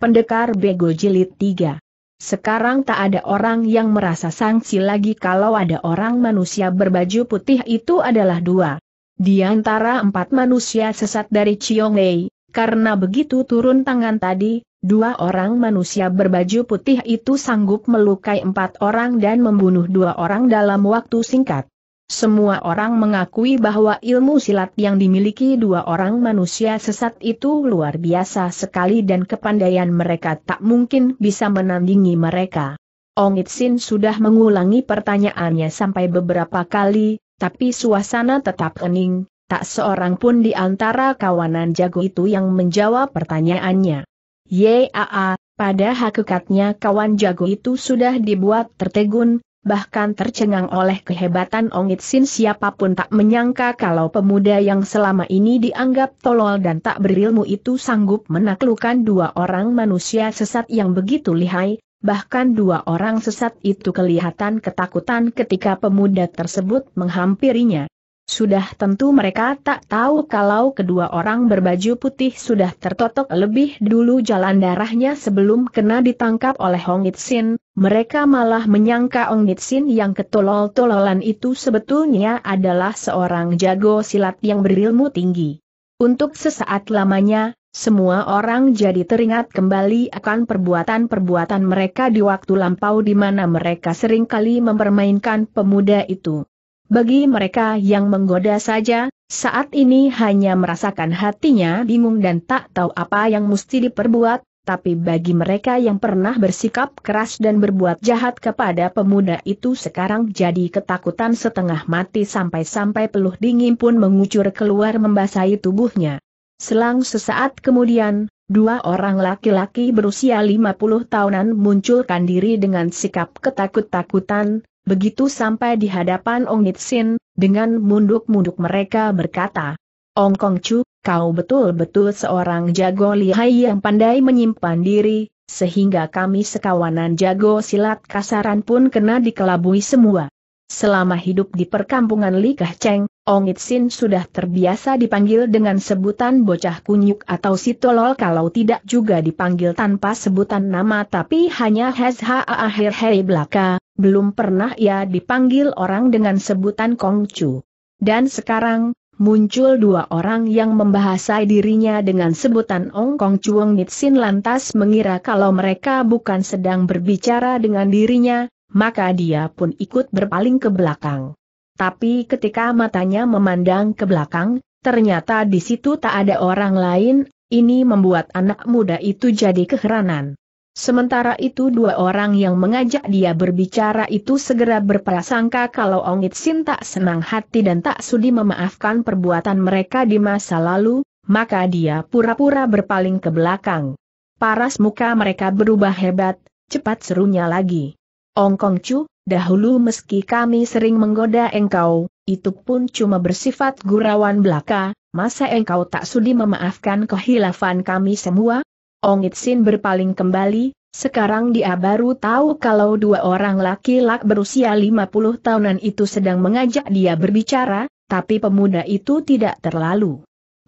Pendekar Bego Jilid 3 Sekarang tak ada orang yang merasa sangsi lagi kalau ada orang manusia berbaju putih itu adalah dua. Di antara empat manusia sesat dari Chiong Lei, karena begitu turun tangan tadi, dua orang manusia berbaju putih itu sanggup melukai empat orang dan membunuh dua orang dalam waktu singkat. Semua orang mengakui bahwa ilmu silat yang dimiliki dua orang manusia sesat itu luar biasa sekali dan kepandaian mereka tak mungkin bisa menandingi mereka. Ong Itsin sudah mengulangi pertanyaannya sampai beberapa kali, tapi suasana tetap hening, tak seorang pun di antara kawanan jago itu yang menjawab pertanyaannya. Yaa, pada hakikatnya kawan jago itu sudah dibuat tertegun, bahkan tercengang oleh kehebatan Ongit Sin siapapun tak menyangka kalau pemuda yang selama ini dianggap tolol dan tak berilmu itu sanggup menaklukkan dua orang manusia sesat yang begitu lihai, bahkan dua orang sesat itu kelihatan ketakutan ketika pemuda tersebut menghampirinya. Sudah tentu mereka tak tahu kalau kedua orang berbaju putih sudah tertotok lebih dulu jalan darahnya sebelum kena ditangkap oleh Hong Itsin, mereka malah menyangka Hong Itsin yang ketolol-tololan itu sebetulnya adalah seorang jago silat yang berilmu tinggi. Untuk sesaat lamanya, semua orang jadi teringat kembali akan perbuatan-perbuatan mereka di waktu lampau di mana mereka seringkali mempermainkan pemuda itu. Bagi mereka yang menggoda saja, saat ini hanya merasakan hatinya bingung dan tak tahu apa yang mesti diperbuat, tapi bagi mereka yang pernah bersikap keras dan berbuat jahat kepada pemuda itu sekarang jadi ketakutan setengah mati sampai-sampai peluh dingin pun mengucur keluar membasahi tubuhnya. Selang sesaat kemudian, Dua orang laki-laki berusia 50 tahunan munculkan diri dengan sikap ketakut-takutan, Begitu sampai di hadapan Ong Nitsin, dengan munduk-munduk mereka berkata, Ong Kong Chu, kau betul-betul seorang jago lihai yang pandai menyimpan diri, sehingga kami sekawanan jago silat kasaran pun kena dikelabui semua. Selama hidup di perkampungan Li Kah Cheng, Ong Itsin sudah terbiasa dipanggil dengan sebutan bocah kunyuk atau sitolol kalau tidak juga dipanggil tanpa sebutan nama tapi hanya hezha akhir hei belaka, belum pernah ia dipanggil orang dengan sebutan Kongcu. Dan sekarang, muncul dua orang yang membahasai dirinya dengan sebutan Ong Kong Chuong Nitsin lantas mengira kalau mereka bukan sedang berbicara dengan dirinya, maka dia pun ikut berpaling ke belakang. Tapi ketika matanya memandang ke belakang, ternyata di situ tak ada orang lain, ini membuat anak muda itu jadi keheranan. Sementara itu dua orang yang mengajak dia berbicara itu segera berprasangka kalau Ongit Sin tak senang hati dan tak sudi memaafkan perbuatan mereka di masa lalu, maka dia pura-pura berpaling ke belakang. Paras muka mereka berubah hebat, cepat serunya lagi. Ong Kong Chu, dahulu meski kami sering menggoda engkau, itu pun cuma bersifat gurauan belaka, masa engkau tak sudi memaafkan kehilafan kami semua? Ong Itsin berpaling kembali, sekarang dia baru tahu kalau dua orang laki-laki berusia 50 tahunan itu sedang mengajak dia berbicara, tapi pemuda itu tidak terlalu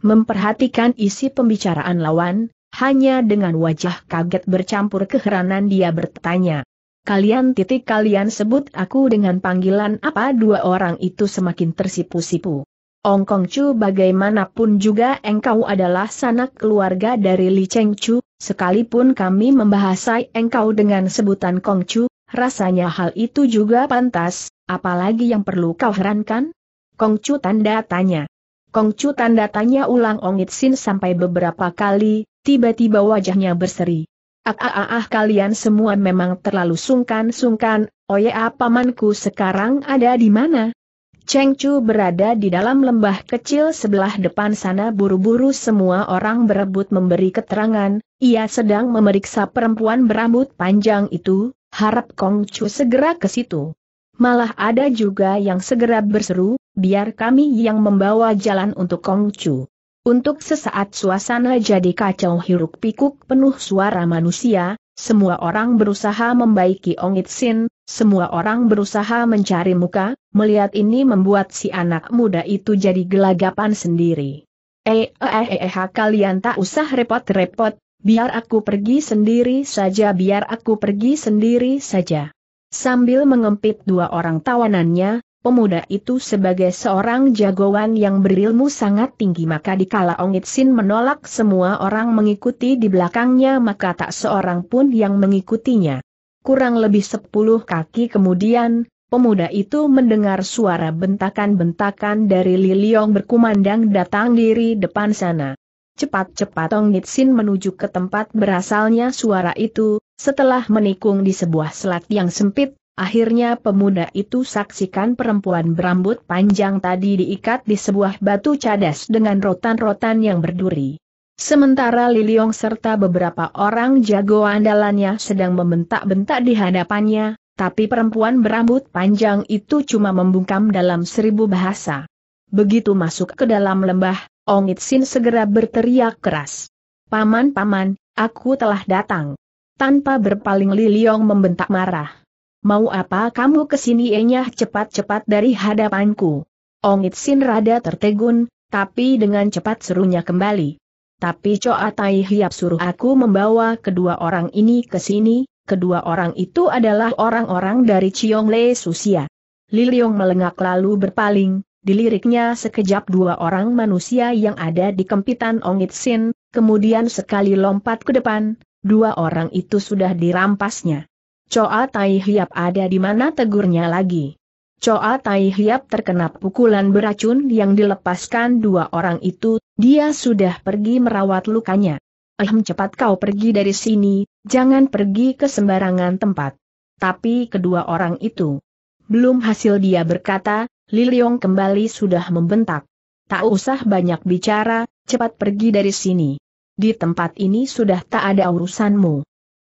memperhatikan isi pembicaraan lawan, hanya dengan wajah kaget bercampur keheranan dia bertanya. Kalian titik kalian sebut aku dengan panggilan apa dua orang itu semakin tersipu-sipu. Ong Kong Chu bagaimanapun juga engkau adalah sanak keluarga dari Li Cheng Chu, sekalipun kami membahasai engkau dengan sebutan Kong Chu, rasanya hal itu juga pantas, apalagi yang perlu kau herankan? Kong Chu tanda tanya. Kong Chu tanda tanya ulang Ong Sin sampai beberapa kali, tiba-tiba wajahnya berseri. Ah, ah, ah, ah kalian semua memang terlalu sungkan-sungkan, oya oh apamanku sekarang ada di mana? Cheng Chu berada di dalam lembah kecil sebelah depan sana buru-buru semua orang berebut memberi keterangan, ia sedang memeriksa perempuan berambut panjang itu, harap Kong Chu segera ke situ. Malah ada juga yang segera berseru, biar kami yang membawa jalan untuk Kong Chu. Untuk sesaat suasana jadi kacau hiruk pikuk penuh suara manusia, semua orang berusaha membaiki Ong Sin, semua orang berusaha mencari muka, melihat ini membuat si anak muda itu jadi gelagapan sendiri. Eh, eh, eh, eh, kalian tak usah repot-repot, biar aku pergi sendiri saja, biar aku pergi sendiri saja. Sambil mengempit dua orang tawanannya, pemuda itu sebagai seorang jagoan yang berilmu sangat tinggi maka dikala Ongit Sin menolak semua orang mengikuti di belakangnya maka tak seorang pun yang mengikutinya kurang lebih sepuluh kaki kemudian, pemuda itu mendengar suara bentakan-bentakan dari Liliong berkumandang datang diri depan sana. Cepat-cepat Tong Nitsin menuju ke tempat berasalnya suara itu, setelah menikung di sebuah selat yang sempit, akhirnya pemuda itu saksikan perempuan berambut panjang tadi diikat di sebuah batu cadas dengan rotan-rotan yang berduri. Sementara Liliong serta beberapa orang jago andalannya sedang membentak-bentak di hadapannya, tapi perempuan berambut panjang itu cuma membungkam dalam seribu bahasa. Begitu masuk ke dalam lembah, Ong Itsin segera berteriak keras. Paman-paman, aku telah datang. Tanpa berpaling Liliong membentak marah. Mau apa kamu kesini enyah eh cepat-cepat dari hadapanku. Ong Itsin rada tertegun, tapi dengan cepat serunya kembali. Tapi Coa Tai Hiap suruh aku membawa kedua orang ini ke sini, kedua orang itu adalah orang-orang dari Ciong Le Susia. Liliong melengak lalu berpaling, diliriknya sekejap dua orang manusia yang ada di kempitan Ongit Sin, kemudian sekali lompat ke depan, dua orang itu sudah dirampasnya. Coa Tai Hiap ada di mana tegurnya lagi. Coa Tai Hiap terkena pukulan beracun yang dilepaskan dua orang itu dia sudah pergi merawat lukanya. Ehem cepat kau pergi dari sini, jangan pergi ke sembarangan tempat. Tapi kedua orang itu. Belum hasil dia berkata, Liliong kembali sudah membentak. Tak usah banyak bicara, cepat pergi dari sini. Di tempat ini sudah tak ada urusanmu.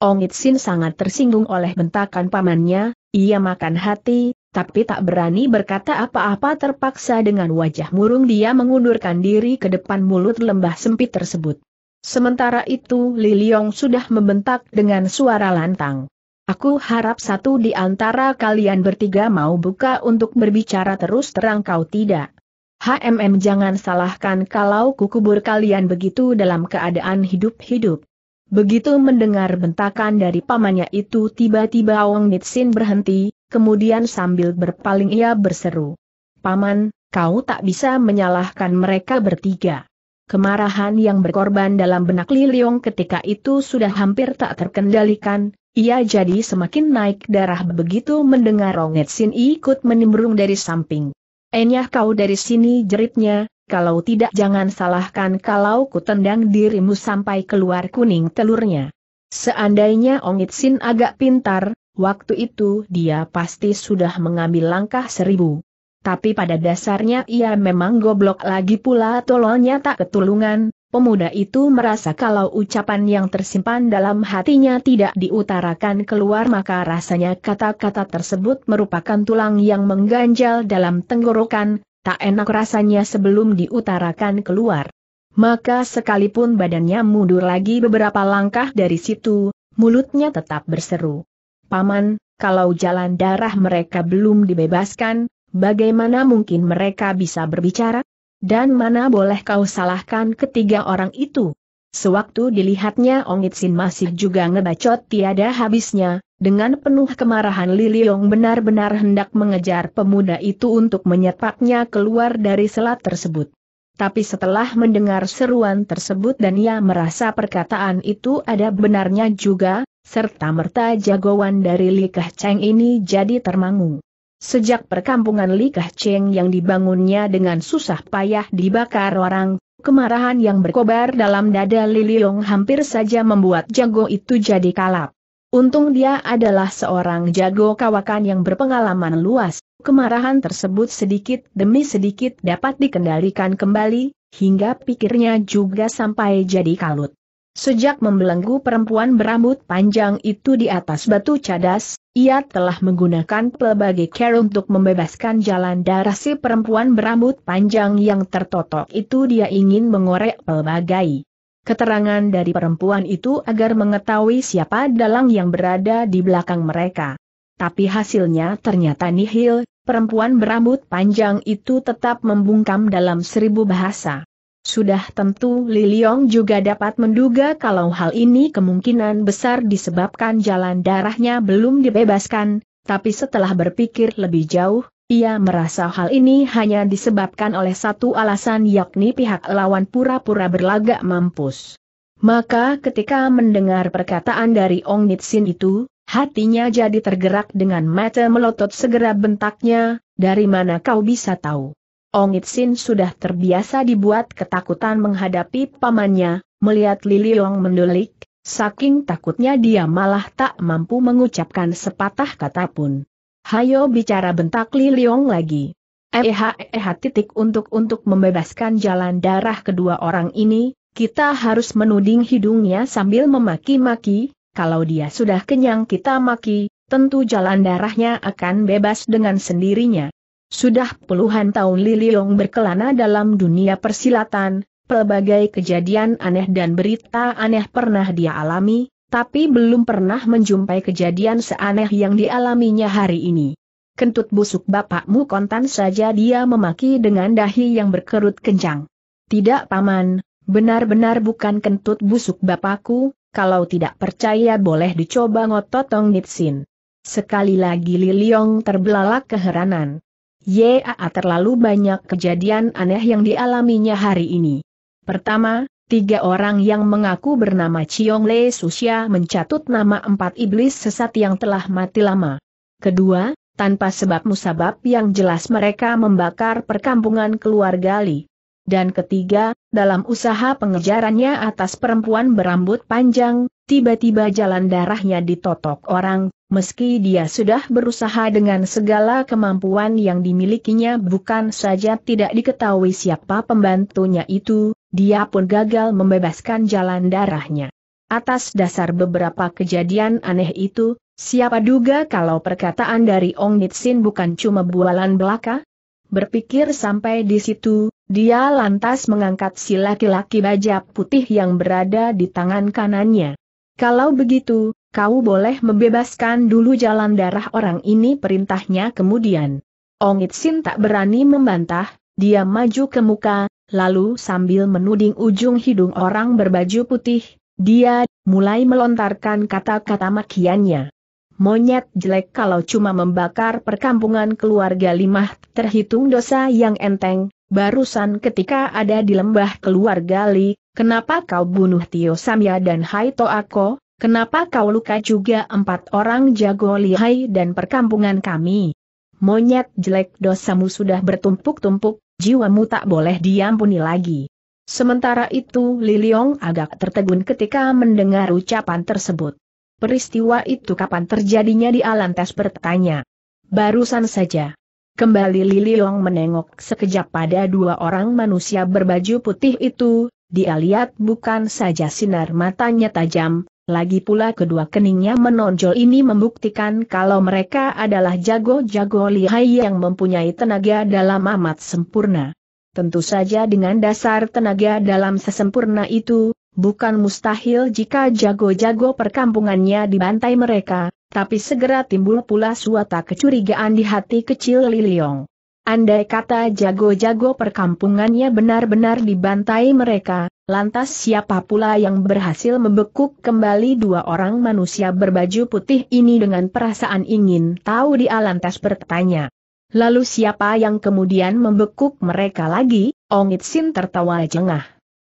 Ong Itsin sangat tersinggung oleh bentakan pamannya, ia makan hati, tapi tak berani berkata apa-apa terpaksa dengan wajah murung dia mengundurkan diri ke depan mulut lembah sempit tersebut. Sementara itu Liliong sudah membentak dengan suara lantang. Aku harap satu di antara kalian bertiga mau buka untuk berbicara terus terang kau tidak. HMM jangan salahkan kalau kukubur kalian begitu dalam keadaan hidup-hidup. Begitu mendengar bentakan dari pamannya itu tiba-tiba Wong Nitsin berhenti, kemudian sambil berpaling ia berseru. Paman, kau tak bisa menyalahkan mereka bertiga. Kemarahan yang berkorban dalam benak Liliong ketika itu sudah hampir tak terkendalikan, ia jadi semakin naik darah begitu mendengar Ronget Sin ikut menimbrung dari samping. Enyah eh kau dari sini jeritnya, kalau tidak jangan salahkan kalau ku tendang dirimu sampai keluar kuning telurnya. Seandainya Ongit Sin agak pintar, waktu itu dia pasti sudah mengambil langkah seribu. Tapi pada dasarnya ia memang goblok lagi pula tololnya tak ketulungan, pemuda itu merasa kalau ucapan yang tersimpan dalam hatinya tidak diutarakan keluar maka rasanya kata-kata tersebut merupakan tulang yang mengganjal dalam tenggorokan, tak enak rasanya sebelum diutarakan keluar. Maka sekalipun badannya mundur lagi beberapa langkah dari situ, mulutnya tetap berseru. Paman, kalau jalan darah mereka belum dibebaskan, bagaimana mungkin mereka bisa berbicara? Dan mana boleh kau salahkan ketiga orang itu? Sewaktu dilihatnya Ong Itsin masih juga ngebacot tiada habisnya, dengan penuh kemarahan Yong benar-benar hendak mengejar pemuda itu untuk menyepaknya keluar dari selat tersebut. Tapi setelah mendengar seruan tersebut dan ia merasa perkataan itu ada benarnya juga, serta-merta jagoan dari Likah Cheng ini jadi termangu. Sejak perkampungan Likah Cheng yang dibangunnya dengan susah payah dibakar orang, kemarahan yang berkobar dalam dada Liliong hampir saja membuat jago itu jadi kalap. Untung dia adalah seorang jago kawakan yang berpengalaman luas, kemarahan tersebut sedikit demi sedikit dapat dikendalikan kembali, hingga pikirnya juga sampai jadi kalut. Sejak membelenggu perempuan berambut panjang itu di atas batu cadas, ia telah menggunakan pelbagai care untuk membebaskan jalan darah si perempuan berambut panjang yang tertotok itu dia ingin mengorek pelbagai keterangan dari perempuan itu agar mengetahui siapa dalang yang berada di belakang mereka. Tapi hasilnya ternyata nihil, perempuan berambut panjang itu tetap membungkam dalam seribu bahasa. Sudah tentu Liliong juga dapat menduga kalau hal ini kemungkinan besar disebabkan jalan darahnya belum dibebaskan, tapi setelah berpikir lebih jauh, ia merasa hal ini hanya disebabkan oleh satu alasan yakni pihak lawan pura-pura berlagak mampus. Maka ketika mendengar perkataan dari Ong Nitsin itu, hatinya jadi tergerak dengan mata melotot segera bentaknya, dari mana kau bisa tahu? Ong Itsin sudah terbiasa dibuat ketakutan menghadapi pamannya, melihat Lili Yong mendulik, saking takutnya dia malah tak mampu mengucapkan sepatah kata pun. Hayo bicara bentak Lili Yong lagi. Eh eh titik untuk untuk membebaskan jalan darah kedua orang ini, kita harus menuding hidungnya sambil memaki-maki, kalau dia sudah kenyang kita maki, tentu jalan darahnya akan bebas dengan sendirinya. Sudah puluhan tahun Liliong berkelana dalam dunia persilatan, pelbagai kejadian aneh dan berita aneh pernah dia alami, tapi belum pernah menjumpai kejadian seaneh yang dialaminya hari ini. Kentut busuk bapakmu kontan saja dia memaki dengan dahi yang berkerut kencang. Tidak paman, benar-benar bukan kentut busuk bapakku, kalau tidak percaya boleh dicoba ngototong nitsin. Sekali lagi Liliong terbelalak keheranan. YAA terlalu banyak kejadian aneh yang dialaminya hari ini. Pertama, tiga orang yang mengaku bernama Chiong Lei Susia mencatut nama empat iblis sesat yang telah mati lama. Kedua, tanpa sebab musabab yang jelas mereka membakar perkampungan keluarga Li. Dan ketiga, dalam usaha pengejarannya atas perempuan berambut panjang, tiba-tiba jalan darahnya ditotok orang, Meski dia sudah berusaha dengan segala kemampuan yang dimilikinya bukan saja tidak diketahui siapa pembantunya itu, dia pun gagal membebaskan jalan darahnya. Atas dasar beberapa kejadian aneh itu, siapa duga kalau perkataan dari Ong Nitsin bukan cuma bualan belaka? Berpikir sampai di situ, dia lantas mengangkat si laki-laki baja putih yang berada di tangan kanannya. Kalau begitu, Kau boleh membebaskan dulu jalan darah orang ini perintahnya kemudian. Ong Itsin tak berani membantah, dia maju ke muka, lalu sambil menuding ujung hidung orang berbaju putih, dia mulai melontarkan kata-kata makiannya. Monyet jelek kalau cuma membakar perkampungan keluarga limah terhitung dosa yang enteng, barusan ketika ada di lembah keluarga Li, kenapa kau bunuh Tio Samya dan Hai Toako? Kenapa kau luka juga empat orang jago lihai dan perkampungan kami? Monyet jelek dosamu sudah bertumpuk-tumpuk, jiwamu tak boleh diampuni lagi. Sementara itu Liliong agak tertegun ketika mendengar ucapan tersebut. Peristiwa itu kapan terjadinya di Alantes bertanya. Barusan saja. Kembali Liliong menengok sekejap pada dua orang manusia berbaju putih itu, dia lihat bukan saja sinar matanya tajam, lagi pula kedua keningnya menonjol ini membuktikan kalau mereka adalah jago-jago lihai yang mempunyai tenaga dalam amat sempurna. Tentu saja dengan dasar tenaga dalam sesempurna itu, bukan mustahil jika jago-jago perkampungannya dibantai mereka, tapi segera timbul pula suatu kecurigaan di hati kecil Liliong. Andai kata jago-jago perkampungannya benar-benar dibantai mereka, lantas siapa pula yang berhasil membekuk kembali dua orang manusia berbaju putih ini dengan perasaan ingin tahu dia lantas bertanya. Lalu siapa yang kemudian membekuk mereka lagi? Ongit Sin tertawa jengah.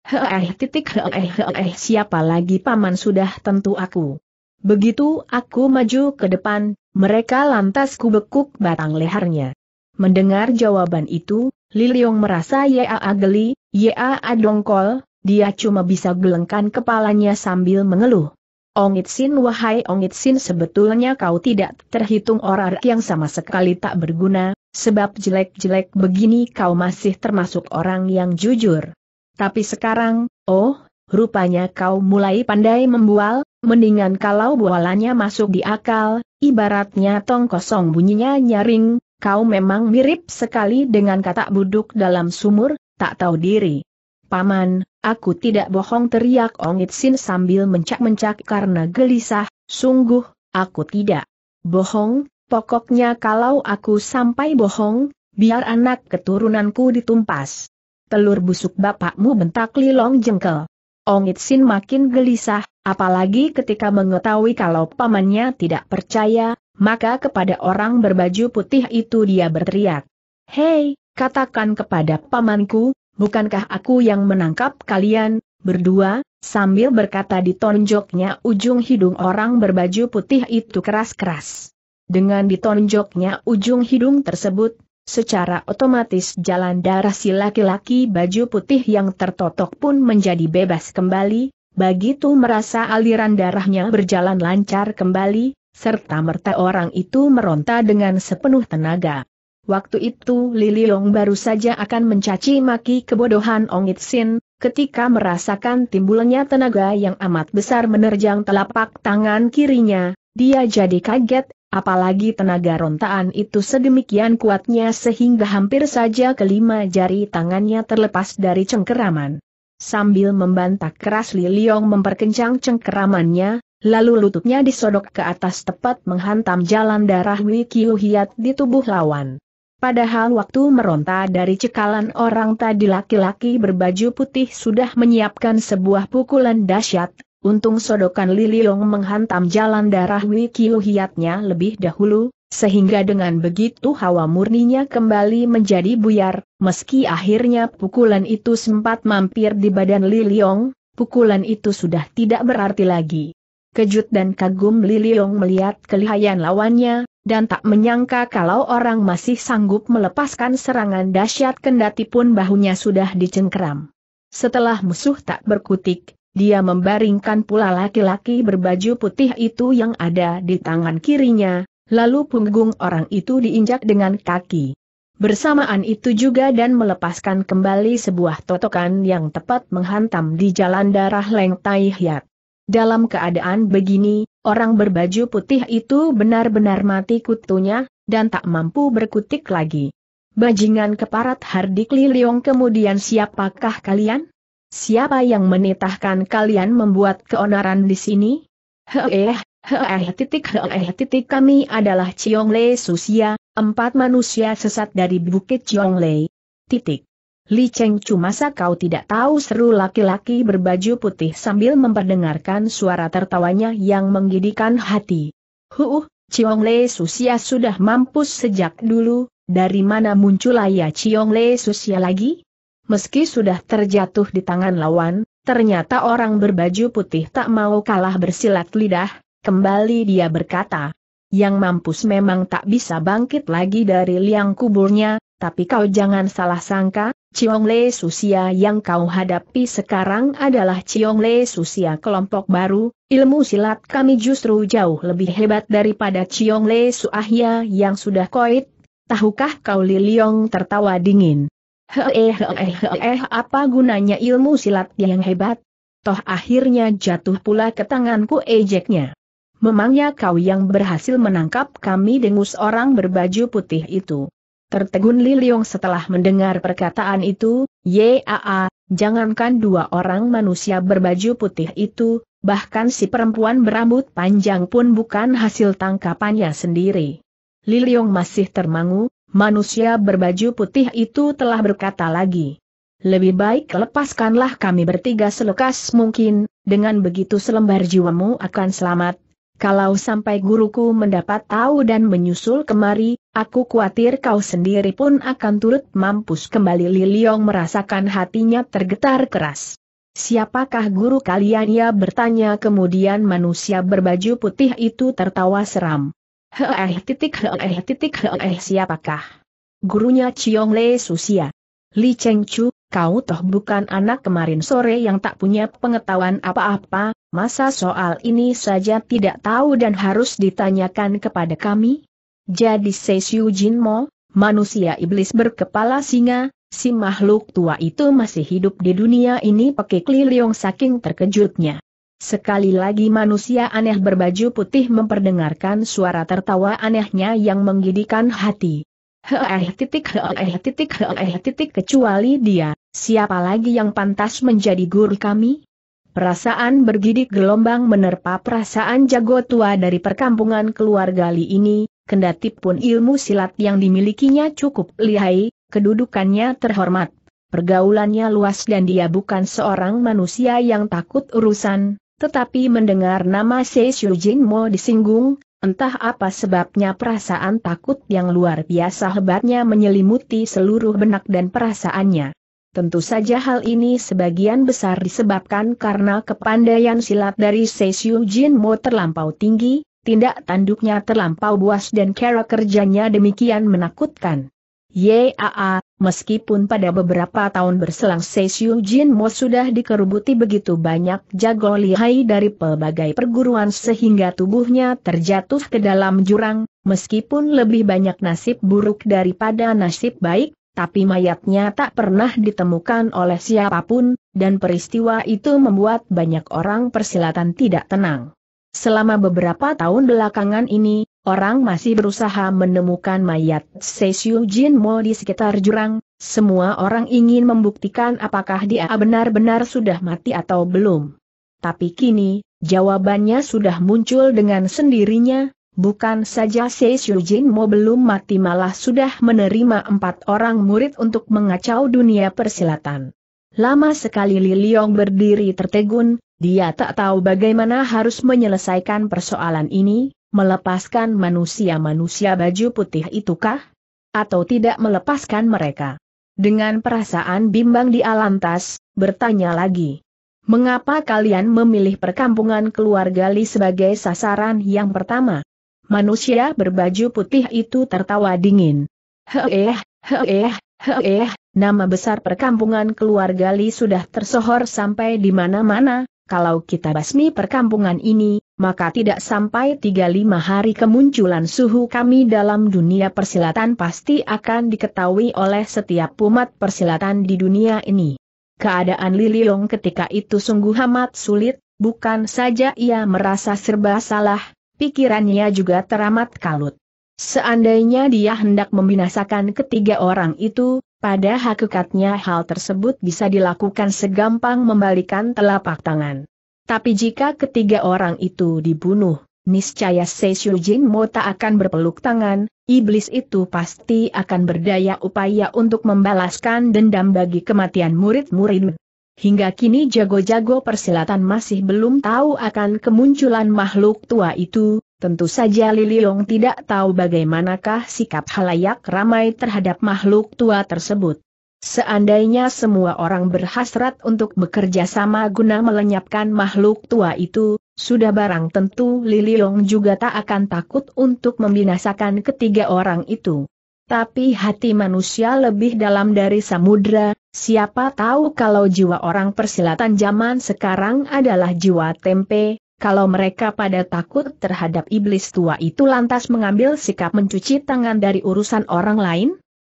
Heeh titik heeh heeh siapa lagi paman sudah tentu aku. Begitu aku maju ke depan, mereka lantas kubekuk batang lehernya. Mendengar jawaban itu, Liliong merasa ya ageli, ya adongkol. dia cuma bisa gelengkan kepalanya sambil mengeluh. Ongitsin wahai Ongitsin sebetulnya kau tidak terhitung orang yang sama sekali tak berguna, sebab jelek-jelek begini kau masih termasuk orang yang jujur. Tapi sekarang, oh, rupanya kau mulai pandai membual, mendingan kalau bualannya masuk di akal, ibaratnya tong kosong bunyinya nyaring, kau memang mirip sekali dengan katak buduk dalam sumur, tak tahu diri. Paman, aku tidak bohong teriak Ong Itsin sambil mencak-mencak karena gelisah, sungguh, aku tidak bohong, pokoknya kalau aku sampai bohong, biar anak keturunanku ditumpas. Telur busuk bapakmu bentak Lilong jengkel. Ong Itsin makin gelisah, apalagi ketika mengetahui kalau pamannya tidak percaya, maka kepada orang berbaju putih itu dia berteriak. Hei, katakan kepada pamanku, bukankah aku yang menangkap kalian, berdua, sambil berkata ditonjoknya ujung hidung orang berbaju putih itu keras-keras. Dengan ditonjoknya ujung hidung tersebut, secara otomatis jalan darah si laki-laki baju putih yang tertotok pun menjadi bebas kembali, begitu merasa aliran darahnya berjalan lancar kembali, serta-merta orang itu meronta dengan sepenuh tenaga. Waktu itu Liliong baru saja akan mencaci maki kebodohan Ong Sin, ketika merasakan timbulnya tenaga yang amat besar menerjang telapak tangan kirinya, dia jadi kaget, apalagi tenaga rontaan itu sedemikian kuatnya sehingga hampir saja kelima jari tangannya terlepas dari cengkeraman. Sambil membantah keras Liliong memperkencang cengkeramannya, lalu lututnya disodok ke atas tepat menghantam jalan darah Wikiu Hiat di tubuh lawan. Padahal waktu meronta dari cekalan orang tadi laki-laki berbaju putih sudah menyiapkan sebuah pukulan dahsyat, untung sodokan Liliong menghantam jalan darah Wikiu Hiatnya lebih dahulu, sehingga dengan begitu hawa murninya kembali menjadi buyar, meski akhirnya pukulan itu sempat mampir di badan Liliong, pukulan itu sudah tidak berarti lagi. Kejut dan kagum Liliong melihat kelihayan lawannya, dan tak menyangka kalau orang masih sanggup melepaskan serangan dahsyat kendati pun bahunya sudah dicengkeram. Setelah musuh tak berkutik, dia membaringkan pula laki-laki berbaju putih itu yang ada di tangan kirinya, lalu punggung orang itu diinjak dengan kaki. Bersamaan itu juga dan melepaskan kembali sebuah totokan yang tepat menghantam di jalan darah Leng Tai Hiat. Dalam keadaan begini, orang berbaju putih itu benar-benar mati kutunya, dan tak mampu berkutik lagi. Bajingan keparat Hardik Liliong kemudian siapakah kalian? Siapa yang menitahkan kalian membuat keonaran di sini? Heeh, heeh titik heeh titik kami adalah Ciong Le Susia, empat manusia sesat dari Bukit Ciong Le. Titik. Li Cheng masa kau tidak tahu seru laki-laki berbaju putih sambil memperdengarkan suara tertawanya yang menggidikan hati. Huh, Chiong Le Susia sudah mampus sejak dulu, dari mana muncul ayah Chiong Le Susia lagi? Meski sudah terjatuh di tangan lawan, ternyata orang berbaju putih tak mau kalah bersilat lidah, kembali dia berkata. Yang mampus memang tak bisa bangkit lagi dari liang kuburnya, tapi kau jangan salah sangka, Ciong Le Susia yang kau hadapi sekarang adalah Ciong Le Susia kelompok baru, ilmu silat kami justru jauh lebih hebat daripada Ciong Le Suahya yang sudah koit. Tahukah kau Li Liong tertawa dingin? Hehehehe. Eh, eh, eh, apa gunanya ilmu silat yang hebat? Toh akhirnya jatuh pula ke tanganku ejeknya. Memangnya kau yang berhasil menangkap kami dengus orang berbaju putih itu. Tertegun Li Liong setelah mendengar perkataan itu, Yaa, jangankan dua orang manusia berbaju putih itu, bahkan si perempuan berambut panjang pun bukan hasil tangkapannya sendiri. Li Liong masih termangu, manusia berbaju putih itu telah berkata lagi. Lebih baik lepaskanlah kami bertiga selekas mungkin, dengan begitu selembar jiwamu akan selamat. Kalau sampai guruku mendapat tahu dan menyusul kemari, Aku khawatir kau sendiri pun akan turut mampus kembali Liliong merasakan hatinya tergetar keras. Siapakah guru kalian ya bertanya kemudian manusia berbaju putih itu tertawa seram. Heeh titik heeh titik heeh siapakah? Gurunya Chiong Le Susia. Li Cheng Chu, kau toh bukan anak kemarin sore yang tak punya pengetahuan apa-apa, masa soal ini saja tidak tahu dan harus ditanyakan kepada kami? Jadi Jin Jinmo, manusia iblis berkepala singa, si makhluk tua itu masih hidup di dunia ini pekik Liliong saking terkejutnya. Sekali lagi manusia aneh berbaju putih memperdengarkan suara tertawa anehnya yang menggidikan hati. Heeh titik heeh titik heeh titik kecuali dia, siapa lagi yang pantas menjadi guru kami? Perasaan bergidik gelombang menerpa perasaan jago tua dari perkampungan keluarga Li ini, kendati pun ilmu silat yang dimilikinya cukup lihai, kedudukannya terhormat. Pergaulannya luas dan dia bukan seorang manusia yang takut urusan, tetapi mendengar nama Sei Jin Mo disinggung, entah apa sebabnya perasaan takut yang luar biasa hebatnya menyelimuti seluruh benak dan perasaannya. Tentu saja hal ini sebagian besar disebabkan karena kepandaian silat dari Sei Jin Mo terlampau tinggi, tindak tanduknya terlampau buas dan cara kerjanya demikian menakutkan. Yaa, meskipun pada beberapa tahun berselang Seishu Jin Mo sudah dikerubuti begitu banyak jago lihai dari pelbagai perguruan sehingga tubuhnya terjatuh ke dalam jurang, meskipun lebih banyak nasib buruk daripada nasib baik, tapi mayatnya tak pernah ditemukan oleh siapapun, dan peristiwa itu membuat banyak orang persilatan tidak tenang. Selama beberapa tahun belakangan ini, orang masih berusaha menemukan mayat Seishu Jin Mo di sekitar jurang, semua orang ingin membuktikan apakah dia benar-benar sudah mati atau belum. Tapi kini, jawabannya sudah muncul dengan sendirinya, bukan saja Seishu Jin Mo belum mati malah sudah menerima empat orang murid untuk mengacau dunia persilatan. Lama sekali Liliong berdiri tertegun, dia tak tahu bagaimana harus menyelesaikan persoalan ini, melepaskan manusia-manusia baju putih itukah? Atau tidak melepaskan mereka? Dengan perasaan bimbang di alantas, bertanya lagi. Mengapa kalian memilih perkampungan keluarga Li sebagai sasaran yang pertama? Manusia berbaju putih itu tertawa dingin. Heeh, heeh, heeh, nama besar perkampungan keluarga Li sudah tersohor sampai di mana-mana, kalau kita basmi perkampungan ini, maka tidak sampai 35 hari kemunculan suhu kami dalam dunia persilatan pasti akan diketahui oleh setiap umat persilatan di dunia ini. Keadaan Liliong ketika itu sungguh amat sulit, bukan saja ia merasa serba salah, pikirannya juga teramat kalut. Seandainya dia hendak membinasakan ketiga orang itu, pada hakikatnya hal tersebut bisa dilakukan segampang membalikan telapak tangan. Tapi jika ketiga orang itu dibunuh, niscaya Mo tak akan berpeluk tangan, iblis itu pasti akan berdaya upaya untuk membalaskan dendam bagi kematian murid-murid. Hingga kini jago-jago persilatan masih belum tahu akan kemunculan makhluk tua itu, Tentu saja Liliong tidak tahu bagaimanakah sikap halayak ramai terhadap makhluk tua tersebut. Seandainya semua orang berhasrat untuk bekerja sama guna melenyapkan makhluk tua itu, sudah barang tentu Liliong juga tak akan takut untuk membinasakan ketiga orang itu. Tapi hati manusia lebih dalam dari samudra, siapa tahu kalau jiwa orang persilatan zaman sekarang adalah jiwa tempe, kalau mereka pada takut terhadap iblis tua itu lantas mengambil sikap mencuci tangan dari urusan orang lain?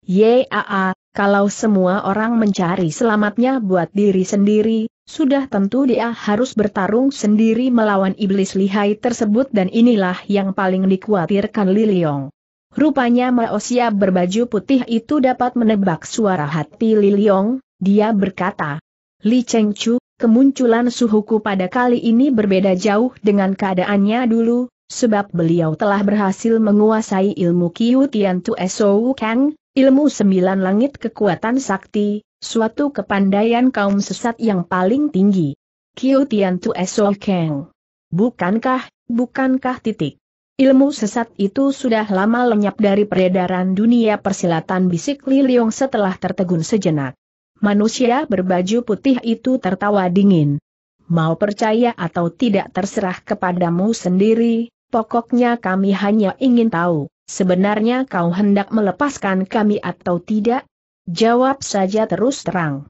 Yaa, kalau semua orang mencari selamatnya buat diri sendiri, sudah tentu dia harus bertarung sendiri melawan iblis lihai tersebut dan inilah yang paling dikhawatirkan Liliong. Rupanya Maosia berbaju putih itu dapat menebak suara hati Liliong, dia berkata. Li Cheng kemunculan suhuku pada kali ini berbeda jauh dengan keadaannya dulu, sebab beliau telah berhasil menguasai ilmu Qiu Tian Tu Esou Kang, ilmu sembilan langit kekuatan sakti, suatu kepandaian kaum sesat yang paling tinggi. Qiu Tian Tu Esou Kang. Bukankah, bukankah titik. Ilmu sesat itu sudah lama lenyap dari peredaran dunia persilatan bisik Li setelah tertegun sejenak. Manusia berbaju putih itu tertawa dingin. Mau percaya atau tidak terserah kepadamu sendiri, pokoknya kami hanya ingin tahu, sebenarnya kau hendak melepaskan kami atau tidak? Jawab saja terus terang.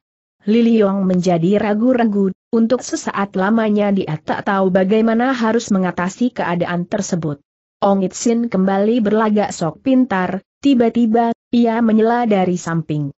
Liliong menjadi ragu-ragu, untuk sesaat lamanya dia tak tahu bagaimana harus mengatasi keadaan tersebut. Ong Itsin kembali berlagak sok pintar, tiba-tiba, ia menyela dari samping.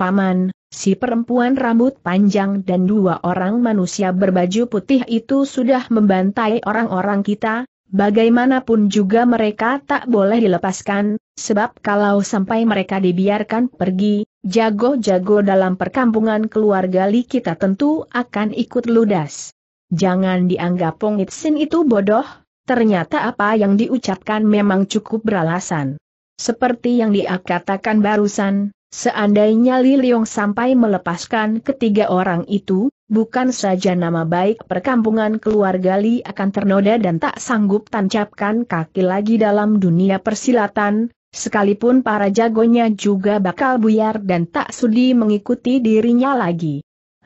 Paman, Si perempuan rambut panjang dan dua orang manusia berbaju putih itu sudah membantai orang-orang kita, bagaimanapun juga mereka tak boleh dilepaskan, sebab kalau sampai mereka dibiarkan pergi, jago-jago dalam perkampungan keluarga Li kita tentu akan ikut ludas. Jangan dianggap Pongit Sin itu bodoh, ternyata apa yang diucapkan memang cukup beralasan. Seperti yang dia katakan barusan, Seandainya Li Liong sampai melepaskan ketiga orang itu, bukan saja nama baik perkampungan keluarga Li akan ternoda dan tak sanggup tancapkan kaki lagi dalam dunia persilatan, sekalipun para jagonya juga bakal buyar dan tak sudi mengikuti dirinya lagi.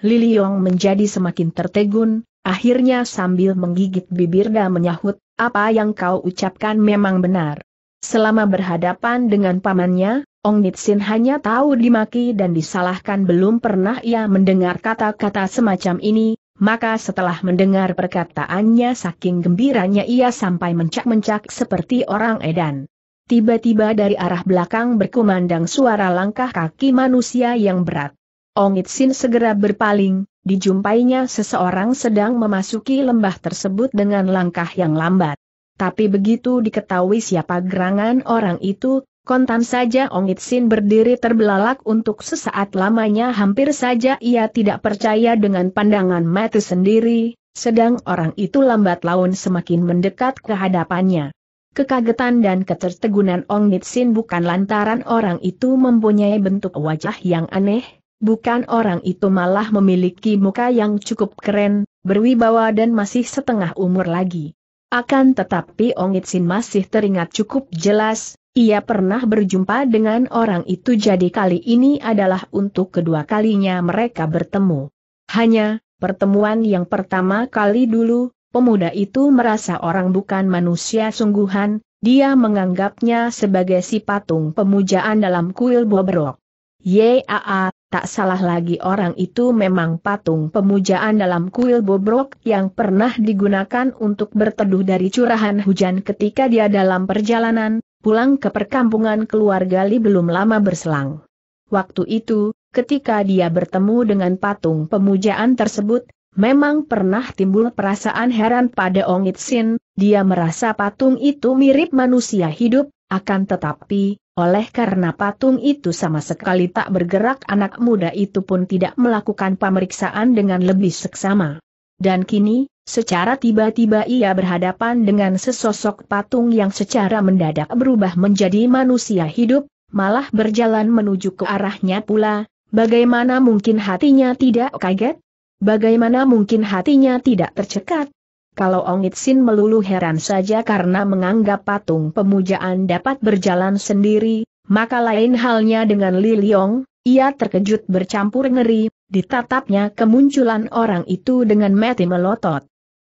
Li Liong menjadi semakin tertegun, akhirnya sambil menggigit bibir dan menyahut, apa yang kau ucapkan memang benar. Selama berhadapan dengan pamannya, Ong Nitsin hanya tahu dimaki dan disalahkan belum pernah ia mendengar kata-kata semacam ini, maka setelah mendengar perkataannya saking gembiranya ia sampai mencak-mencak seperti orang edan. Tiba-tiba dari arah belakang berkumandang suara langkah kaki manusia yang berat. Ong Nitsin segera berpaling, dijumpainya seseorang sedang memasuki lembah tersebut dengan langkah yang lambat. Tapi begitu diketahui siapa gerangan orang itu, Kontan saja Ong Itsin berdiri terbelalak untuk sesaat lamanya hampir saja ia tidak percaya dengan pandangan mata sendiri, sedang orang itu lambat laun semakin mendekat ke hadapannya. Kekagetan dan ketertegunan Ong Nitsin bukan lantaran orang itu mempunyai bentuk wajah yang aneh, bukan orang itu malah memiliki muka yang cukup keren, berwibawa dan masih setengah umur lagi. Akan tetapi Ong Itsin masih teringat cukup jelas, ia pernah berjumpa dengan orang itu jadi kali ini adalah untuk kedua kalinya mereka bertemu. Hanya, pertemuan yang pertama kali dulu, pemuda itu merasa orang bukan manusia sungguhan, dia menganggapnya sebagai si patung pemujaan dalam kuil bobrok. Yaa, tak salah lagi orang itu memang patung pemujaan dalam kuil bobrok yang pernah digunakan untuk berteduh dari curahan hujan ketika dia dalam perjalanan, pulang ke perkampungan keluarga Li belum lama berselang. Waktu itu, ketika dia bertemu dengan patung pemujaan tersebut, memang pernah timbul perasaan heran pada Ong Itsin, dia merasa patung itu mirip manusia hidup, akan tetapi, oleh karena patung itu sama sekali tak bergerak anak muda itu pun tidak melakukan pemeriksaan dengan lebih seksama. Dan kini, Secara tiba-tiba ia berhadapan dengan sesosok patung yang secara mendadak berubah menjadi manusia hidup, malah berjalan menuju ke arahnya pula, bagaimana mungkin hatinya tidak kaget? Bagaimana mungkin hatinya tidak tercekat? Kalau Ong Itsin melulu heran saja karena menganggap patung pemujaan dapat berjalan sendiri, maka lain halnya dengan Li Liong, ia terkejut bercampur ngeri, ditatapnya kemunculan orang itu dengan mati melotot.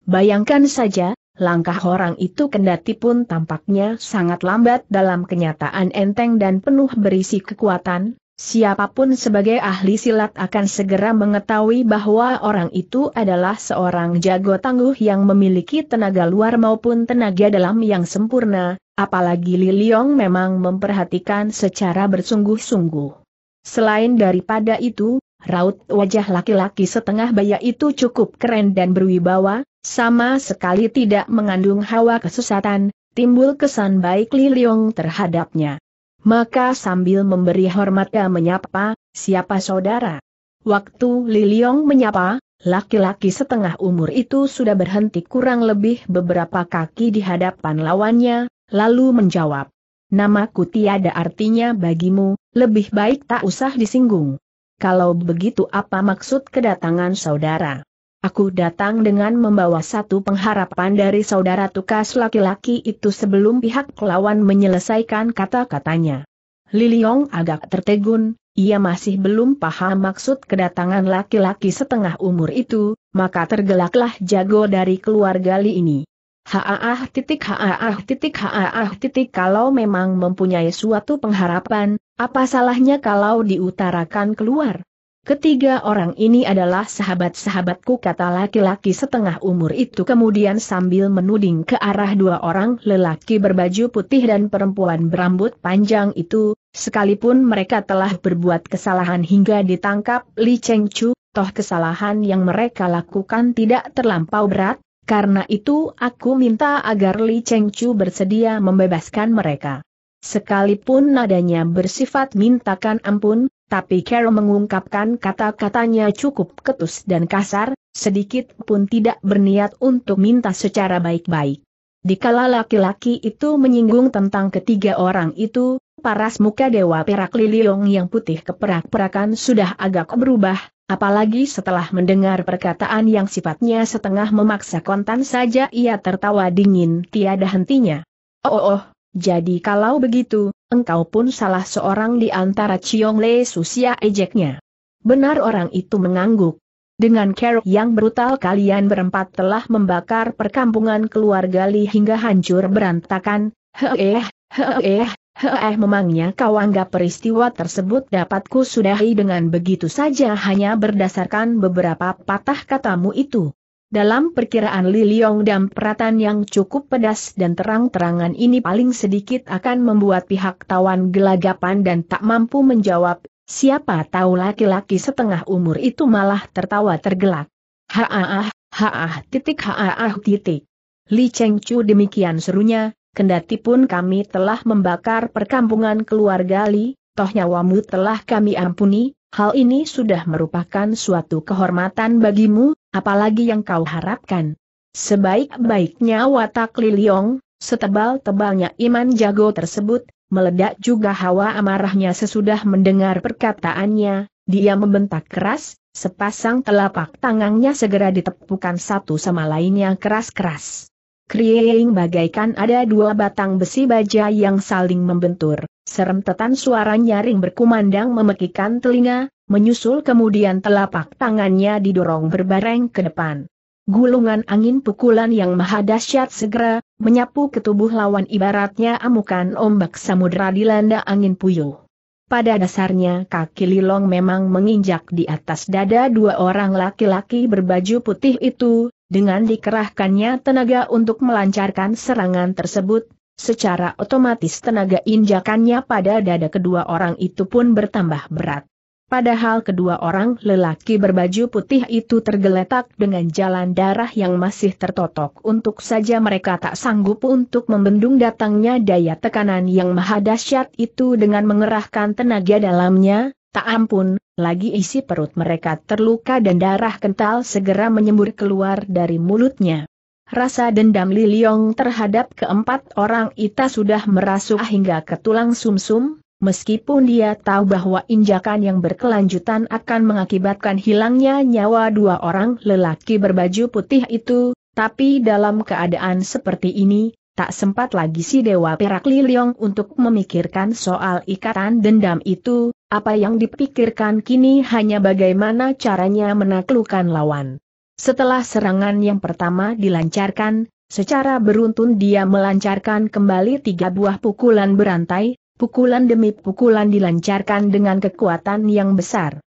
Bayangkan saja, langkah orang itu kendati pun tampaknya sangat lambat dalam kenyataan enteng dan penuh berisi kekuatan, siapapun sebagai ahli silat akan segera mengetahui bahwa orang itu adalah seorang jago tangguh yang memiliki tenaga luar maupun tenaga dalam yang sempurna, apalagi Liliong memang memperhatikan secara bersungguh-sungguh. Selain daripada itu, Raut wajah laki-laki setengah baya itu cukup keren dan berwibawa, sama sekali tidak mengandung hawa kesusatan, timbul kesan baik Li Liong terhadapnya. Maka sambil memberi hormat ia menyapa, siapa saudara? Waktu Li Liong menyapa, laki-laki setengah umur itu sudah berhenti kurang lebih beberapa kaki di hadapan lawannya, lalu menjawab. Namaku tiada artinya bagimu, lebih baik tak usah disinggung. Kalau begitu apa maksud kedatangan saudara? Aku datang dengan membawa satu pengharapan dari saudara tukas laki-laki itu sebelum pihak lawan menyelesaikan kata-katanya. Liliong agak tertegun, ia masih belum paham maksud kedatangan laki-laki setengah umur itu, maka tergelaklah jago dari keluarga Li ini. Haaah titik haaah ah, titik haaah ah, titik kalau memang mempunyai suatu pengharapan, apa salahnya kalau diutarakan keluar? Ketiga orang ini adalah sahabat-sahabatku kata laki-laki setengah umur itu kemudian sambil menuding ke arah dua orang lelaki berbaju putih dan perempuan berambut panjang itu, sekalipun mereka telah berbuat kesalahan hingga ditangkap Li Cheng Chu, toh kesalahan yang mereka lakukan tidak terlampau berat, karena itu aku minta agar Li Cheng Chu bersedia membebaskan mereka. Sekalipun nadanya bersifat mintakan ampun, tapi Carol mengungkapkan kata-katanya cukup ketus dan kasar, sedikit pun tidak berniat untuk minta secara baik-baik. Dikala laki-laki itu menyinggung tentang ketiga orang itu, paras muka Dewa Perak Liliong yang putih keperak-perakan sudah agak berubah, Apalagi setelah mendengar perkataan yang sifatnya setengah memaksa kontan saja ia tertawa dingin tiada hentinya. Oh oh, oh jadi kalau begitu, engkau pun salah seorang di antara Chiong Le Susia ejeknya. Benar orang itu mengangguk. Dengan kerok yang brutal kalian berempat telah membakar perkampungan keluarga Li hingga hancur berantakan, heeh, heeh, Heeh memangnya kau anggap peristiwa tersebut dapat ku sudahi dengan begitu saja hanya berdasarkan beberapa patah katamu itu. Dalam perkiraan Li Liong dan peratan yang cukup pedas dan terang-terangan ini paling sedikit akan membuat pihak tawan gelagapan dan tak mampu menjawab, siapa tahu laki-laki setengah umur itu malah tertawa tergelak. Haah, haah titik haah titik. Li Cheng demikian serunya, Kendati pun kami telah membakar perkampungan keluarga Li, toh nyawamu telah kami ampuni, hal ini sudah merupakan suatu kehormatan bagimu, apalagi yang kau harapkan. Sebaik-baiknya watak Liliong, setebal-tebalnya iman jago tersebut, meledak juga hawa amarahnya sesudah mendengar perkataannya, dia membentak keras, sepasang telapak tangannya segera ditepukan satu sama lainnya keras-keras. Krieng bagaikan ada dua batang besi baja yang saling membentur, Serem serentetan suara nyaring berkumandang memekikan telinga, menyusul kemudian telapak tangannya didorong berbareng ke depan. Gulungan angin pukulan yang maha dahsyat segera, menyapu ke tubuh lawan ibaratnya amukan ombak samudera dilanda angin puyuh. Pada dasarnya kaki Lilong memang menginjak di atas dada dua orang laki-laki berbaju putih itu, dengan dikerahkannya tenaga untuk melancarkan serangan tersebut, secara otomatis tenaga injakannya pada dada kedua orang itu pun bertambah berat. Padahal kedua orang lelaki berbaju putih itu tergeletak dengan jalan darah yang masih tertotok untuk saja mereka tak sanggup untuk membendung datangnya daya tekanan yang maha dahsyat itu dengan mengerahkan tenaga dalamnya, Tak ampun, lagi isi perut mereka terluka dan darah kental segera menyembur keluar dari mulutnya. Rasa dendam Li terhadap keempat orang itu sudah merasuk hingga ke tulang sumsum, -sum, meskipun dia tahu bahwa injakan yang berkelanjutan akan mengakibatkan hilangnya nyawa dua orang lelaki berbaju putih itu, tapi dalam keadaan seperti ini, Tak sempat lagi si Dewa Perak Liliong untuk memikirkan soal ikatan dendam itu, apa yang dipikirkan kini hanya bagaimana caranya menaklukkan lawan. Setelah serangan yang pertama dilancarkan, secara beruntun dia melancarkan kembali tiga buah pukulan berantai, pukulan demi pukulan dilancarkan dengan kekuatan yang besar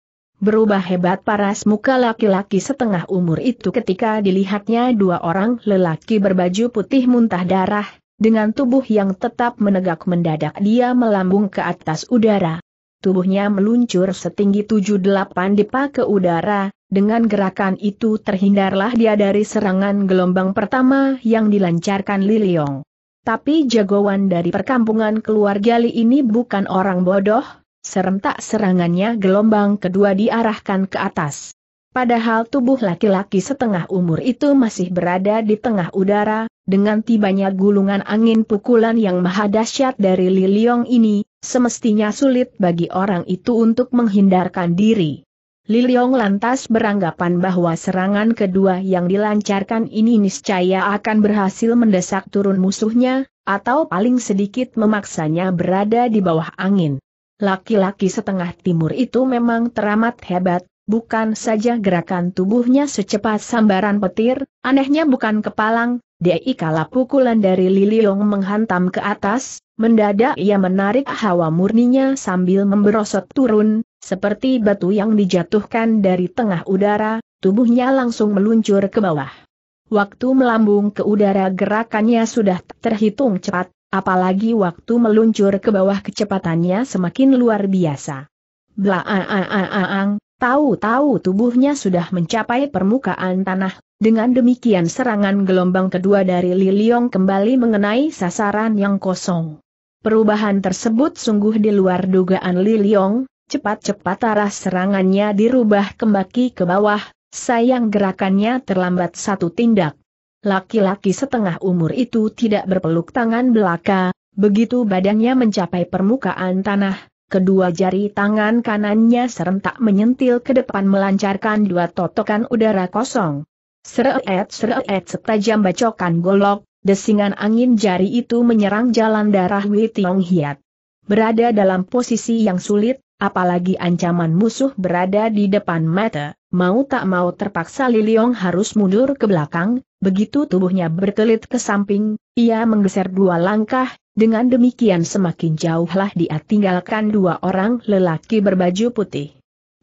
berubah hebat paras muka laki-laki setengah umur itu ketika dilihatnya dua orang lelaki berbaju putih muntah darah, dengan tubuh yang tetap menegak mendadak dia melambung ke atas udara. Tubuhnya meluncur setinggi 78 dipa ke udara, dengan gerakan itu terhindarlah dia dari serangan gelombang pertama yang dilancarkan Liliong. Tapi jagoan dari perkampungan keluarga Li ini bukan orang bodoh, serentak serangannya gelombang kedua diarahkan ke atas. Padahal tubuh laki-laki setengah umur itu masih berada di tengah udara, dengan tibanya gulungan angin pukulan yang maha dahsyat dari Liliong ini, semestinya sulit bagi orang itu untuk menghindarkan diri. Liliong lantas beranggapan bahwa serangan kedua yang dilancarkan ini niscaya akan berhasil mendesak turun musuhnya, atau paling sedikit memaksanya berada di bawah angin. Laki-laki setengah timur itu memang teramat hebat, bukan saja gerakan tubuhnya secepat sambaran petir, anehnya bukan kepalang, DI kala pukulan dari Liliong menghantam ke atas, mendadak ia menarik hawa murninya sambil memberosot turun, seperti batu yang dijatuhkan dari tengah udara, tubuhnya langsung meluncur ke bawah. Waktu melambung ke udara gerakannya sudah terhitung cepat, Apalagi waktu meluncur ke bawah kecepatannya semakin luar biasa. Blaaaaang, tahu-tahu tubuhnya sudah mencapai permukaan tanah, dengan demikian serangan gelombang kedua dari Liliong kembali mengenai sasaran yang kosong. Perubahan tersebut sungguh di luar dugaan Liliong, cepat-cepat arah serangannya dirubah kembali ke bawah, sayang gerakannya terlambat satu tindak. Laki-laki setengah umur itu tidak berpeluk tangan belaka, begitu badannya mencapai permukaan tanah, kedua jari tangan kanannya serentak menyentil ke depan melancarkan dua totokan udara kosong. Seret seret setajam bacokan golok, desingan angin jari itu menyerang jalan darah Wei Tiong Hiat. Berada dalam posisi yang sulit, apalagi ancaman musuh berada di depan mata, mau tak mau terpaksa Liliong harus mundur ke belakang, begitu tubuhnya berkelit ke samping, ia menggeser dua langkah, dengan demikian semakin jauhlah dia tinggalkan dua orang lelaki berbaju putih.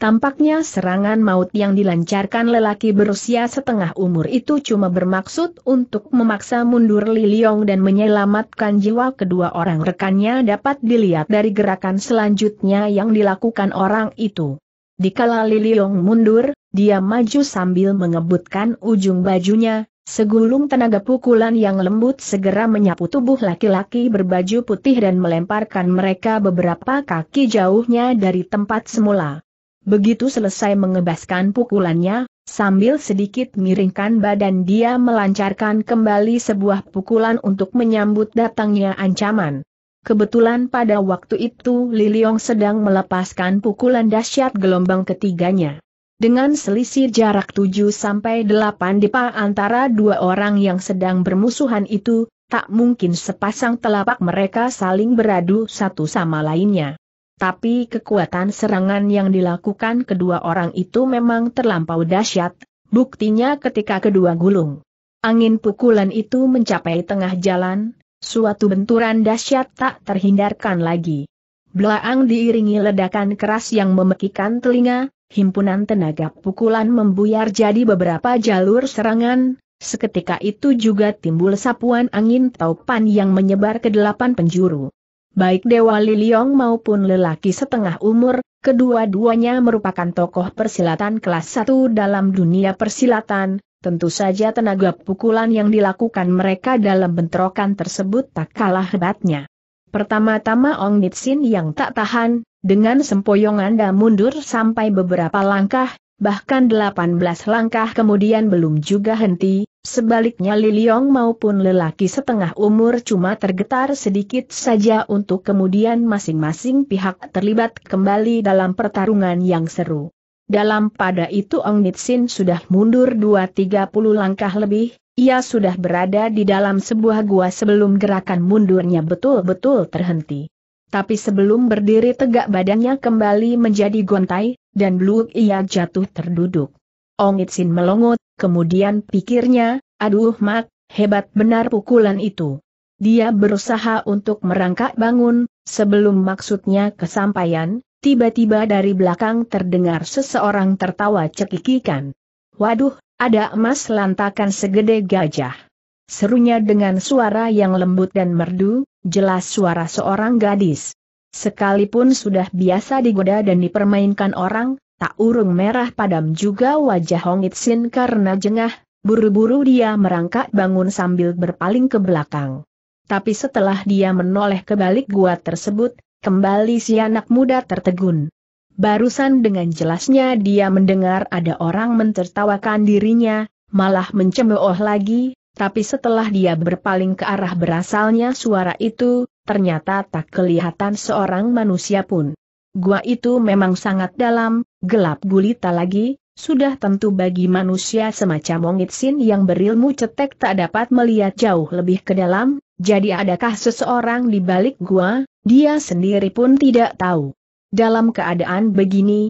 Tampaknya serangan maut yang dilancarkan lelaki berusia setengah umur itu cuma bermaksud untuk memaksa mundur Liliong dan menyelamatkan jiwa kedua orang rekannya dapat dilihat dari gerakan selanjutnya yang dilakukan orang itu. Dikala Liliong mundur, dia maju sambil mengebutkan ujung bajunya, segulung tenaga pukulan yang lembut segera menyapu tubuh laki-laki berbaju putih dan melemparkan mereka beberapa kaki jauhnya dari tempat semula. Begitu selesai mengebaskan pukulannya, sambil sedikit miringkan badan dia melancarkan kembali sebuah pukulan untuk menyambut datangnya ancaman. Kebetulan pada waktu itu Liliong sedang melepaskan pukulan dahsyat gelombang ketiganya. Dengan selisih jarak 7-8 depa antara dua orang yang sedang bermusuhan itu, tak mungkin sepasang telapak mereka saling beradu satu sama lainnya tapi kekuatan serangan yang dilakukan kedua orang itu memang terlampau dahsyat, buktinya ketika kedua gulung. Angin pukulan itu mencapai tengah jalan, suatu benturan dahsyat tak terhindarkan lagi. Belaang diiringi ledakan keras yang memekikan telinga, himpunan tenaga pukulan membuyar jadi beberapa jalur serangan, seketika itu juga timbul sapuan angin taupan yang menyebar ke delapan penjuru baik Dewa Liliong maupun lelaki setengah umur, kedua-duanya merupakan tokoh persilatan kelas 1 dalam dunia persilatan, tentu saja tenaga pukulan yang dilakukan mereka dalam bentrokan tersebut tak kalah hebatnya. Pertama-tama Ong Nitsin yang tak tahan, dengan sempoyongan dan mundur sampai beberapa langkah, bahkan 18 langkah kemudian belum juga henti, Sebaliknya Liliong maupun lelaki setengah umur cuma tergetar sedikit saja untuk kemudian masing-masing pihak terlibat kembali dalam pertarungan yang seru. Dalam pada itu Ong Nitsin sudah mundur 2-30 langkah lebih, ia sudah berada di dalam sebuah gua sebelum gerakan mundurnya betul-betul terhenti. Tapi sebelum berdiri tegak badannya kembali menjadi gontai, dan belum ia jatuh terduduk. Ongitsin melongot, kemudian pikirnya, aduh mak, hebat benar pukulan itu. Dia berusaha untuk merangkak bangun, sebelum maksudnya kesampaian, tiba-tiba dari belakang terdengar seseorang tertawa cekikikan. Waduh, ada emas lantakan segede gajah. Serunya dengan suara yang lembut dan merdu, jelas suara seorang gadis. Sekalipun sudah biasa digoda dan dipermainkan orang, Tak urung merah padam juga wajah Hong Itsin karena jengah, buru-buru dia merangkak bangun sambil berpaling ke belakang. Tapi setelah dia menoleh ke balik gua tersebut, kembali si anak muda tertegun. Barusan dengan jelasnya dia mendengar ada orang mentertawakan dirinya, malah mencemooh lagi, tapi setelah dia berpaling ke arah berasalnya suara itu, ternyata tak kelihatan seorang manusia pun. Gua itu memang sangat dalam, gelap gulita lagi, sudah tentu bagi manusia semacam Sin yang berilmu cetek tak dapat melihat jauh lebih ke dalam, jadi adakah seseorang di balik gua, dia sendiri pun tidak tahu. Dalam keadaan begini,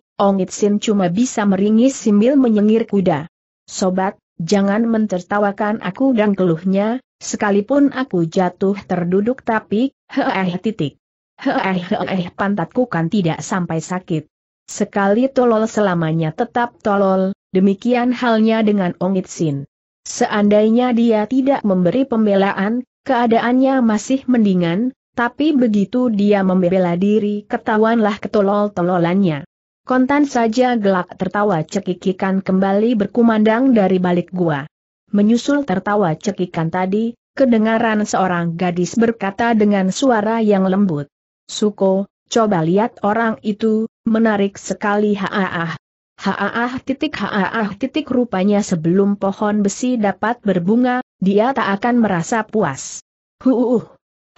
Sin cuma bisa meringis sambil menyengir kuda. Sobat, jangan mentertawakan aku dan keluhnya, sekalipun aku jatuh terduduk tapi, heeh titik. Heeh eh, heeh eh, pantatku kan tidak sampai sakit. Sekali tolol selamanya tetap tolol, demikian halnya dengan Ong Itsin. Seandainya dia tidak memberi pembelaan, keadaannya masih mendingan, tapi begitu dia membela diri ketahuanlah ketolol-tololannya. Kontan saja gelak tertawa cekikikan kembali berkumandang dari balik gua. Menyusul tertawa cekikan tadi, kedengaran seorang gadis berkata dengan suara yang lembut. Suko, coba lihat orang itu, menarik sekali haaah. Haaah titik haaah titik rupanya sebelum pohon besi dapat berbunga, dia tak akan merasa puas. Huuuh.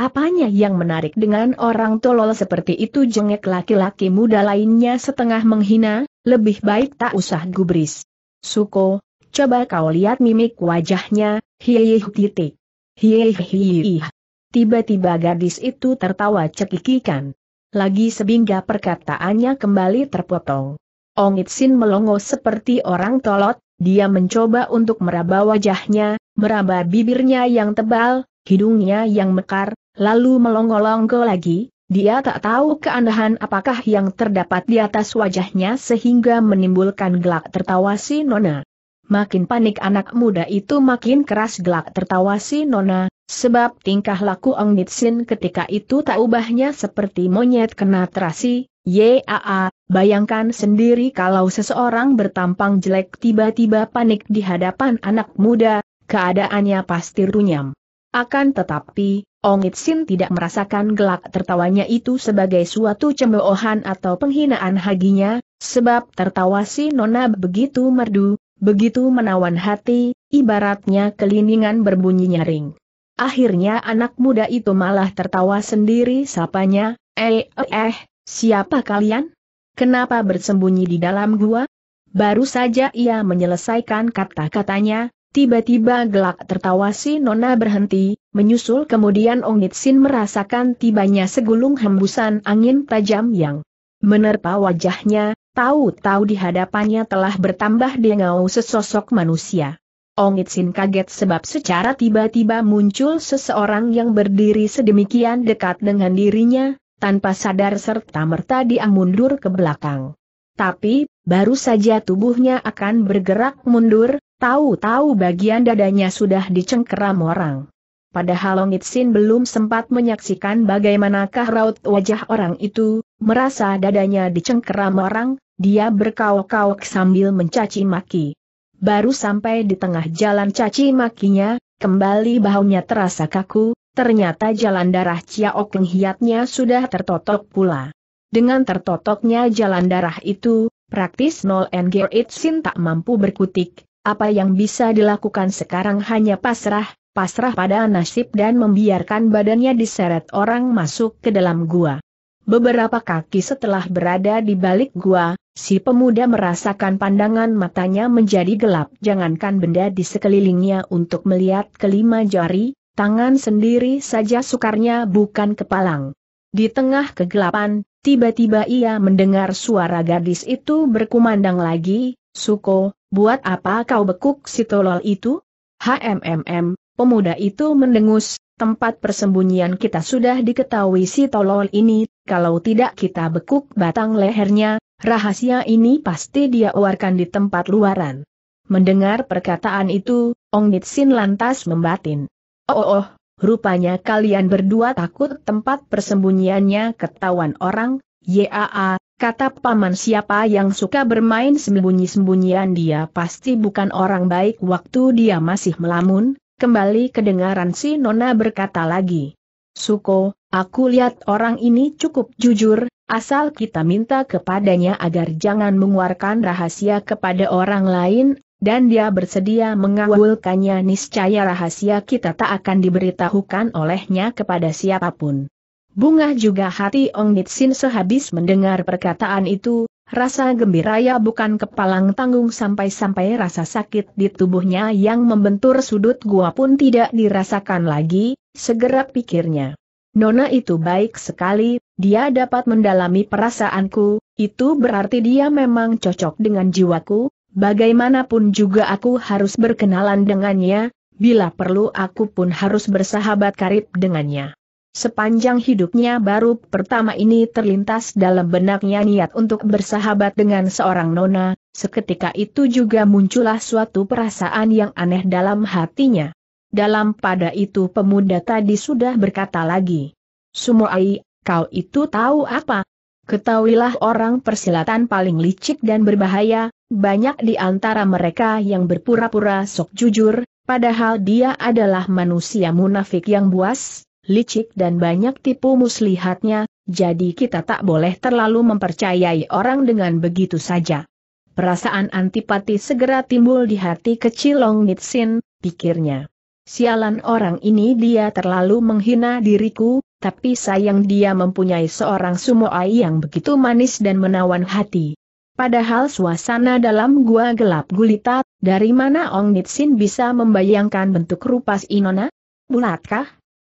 Apanya yang menarik dengan orang tolol seperti itu jengek laki-laki muda lainnya setengah menghina, lebih baik tak usah gubris. Suko, coba kau lihat mimik wajahnya, hiih titik. Hiih hiih. Tiba-tiba gadis itu tertawa cekikikan. Lagi sebingga perkataannya kembali terpotong. Ong Itsin melongo seperti orang tolot, dia mencoba untuk meraba wajahnya, meraba bibirnya yang tebal, hidungnya yang mekar, lalu melongo-longo lagi, dia tak tahu keanehan apakah yang terdapat di atas wajahnya sehingga menimbulkan gelak tertawa si Nona. Makin panik anak muda itu makin keras gelak tertawa si Nona, sebab tingkah laku Ong Nitsin ketika itu tak ubahnya seperti monyet kena terasi, Yaa, bayangkan sendiri kalau seseorang bertampang jelek tiba-tiba panik di hadapan anak muda, keadaannya pasti runyam. Akan tetapi, Ong Nitsin tidak merasakan gelak tertawanya itu sebagai suatu cemoohan atau penghinaan haginya, sebab tertawa si Nona begitu merdu, begitu menawan hati, ibaratnya kelindingan berbunyi nyaring. Akhirnya anak muda itu malah tertawa sendiri sapanya, eh, eh, siapa kalian? Kenapa bersembunyi di dalam gua? Baru saja ia menyelesaikan kata-katanya, tiba-tiba gelak tertawa si Nona berhenti, menyusul kemudian Nitsin merasakan tibanya segulung hembusan angin tajam yang menerpa wajahnya, tahu-tahu di hadapannya telah bertambah dengau sesosok manusia. Ong Itzin kaget sebab secara tiba-tiba muncul seseorang yang berdiri sedemikian dekat dengan dirinya, tanpa sadar serta merta dia mundur ke belakang. Tapi, baru saja tubuhnya akan bergerak mundur, tahu-tahu bagian dadanya sudah dicengkeram orang. Padahal Ong Itzin belum sempat menyaksikan bagaimanakah raut wajah orang itu, merasa dadanya dicengkeram orang, dia berkauk kau sambil mencaci maki baru sampai di tengah jalan caci makinya, kembali bahunya terasa kaku, ternyata jalan darah Ciaok Keng Hiatnya sudah tertotok pula. Dengan tertotoknya jalan darah itu, praktis Nol NG Itsin tak mampu berkutik, apa yang bisa dilakukan sekarang hanya pasrah, pasrah pada nasib dan membiarkan badannya diseret orang masuk ke dalam gua. Beberapa kaki setelah berada di balik gua, si pemuda merasakan pandangan matanya menjadi gelap. Jangankan benda di sekelilingnya untuk melihat kelima jari, tangan sendiri saja sukarnya bukan kepalang. Di tengah kegelapan, tiba-tiba ia mendengar suara gadis itu berkumandang lagi, Suko, buat apa kau bekuk si tolol itu? HMMM, pemuda itu mendengus, tempat persembunyian kita sudah diketahui si tolol ini kalau tidak kita bekuk batang lehernya, rahasia ini pasti dia oarkan di tempat luaran. Mendengar perkataan itu, Ong Nitsin lantas membatin. Oh, oh, oh, rupanya kalian berdua takut tempat persembunyiannya ketahuan orang, yaa, kata paman siapa yang suka bermain sembunyi-sembunyian dia pasti bukan orang baik waktu dia masih melamun, kembali kedengaran si Nona berkata lagi. Suko, Aku lihat orang ini cukup jujur, asal kita minta kepadanya agar jangan mengeluarkan rahasia kepada orang lain, dan dia bersedia mengawulkannya niscaya rahasia kita tak akan diberitahukan olehnya kepada siapapun. Bunga juga hati Ong Nitsin sehabis mendengar perkataan itu, rasa gembiraya bukan kepalang tanggung sampai-sampai rasa sakit di tubuhnya yang membentur sudut gua pun tidak dirasakan lagi, segera pikirnya. Nona itu baik sekali, dia dapat mendalami perasaanku, itu berarti dia memang cocok dengan jiwaku, bagaimanapun juga aku harus berkenalan dengannya, bila perlu aku pun harus bersahabat karib dengannya. Sepanjang hidupnya baru pertama ini terlintas dalam benaknya niat untuk bersahabat dengan seorang nona, seketika itu juga muncullah suatu perasaan yang aneh dalam hatinya. Dalam pada itu pemuda tadi sudah berkata lagi. Sumoai, kau itu tahu apa? Ketahuilah orang persilatan paling licik dan berbahaya, banyak di antara mereka yang berpura-pura sok jujur, padahal dia adalah manusia munafik yang buas, licik dan banyak tipu muslihatnya, jadi kita tak boleh terlalu mempercayai orang dengan begitu saja. Perasaan antipati segera timbul di hati kecil Long Nitsin, pikirnya. Sialan orang ini dia terlalu menghina diriku, tapi sayang dia mempunyai seorang sumoai yang begitu manis dan menawan hati. Padahal suasana dalam gua gelap gulita, dari mana Ong Nitsin bisa membayangkan bentuk rupa si Inona? Bulatkah?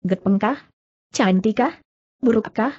Gepengkah? Cantikkah? Burukkah?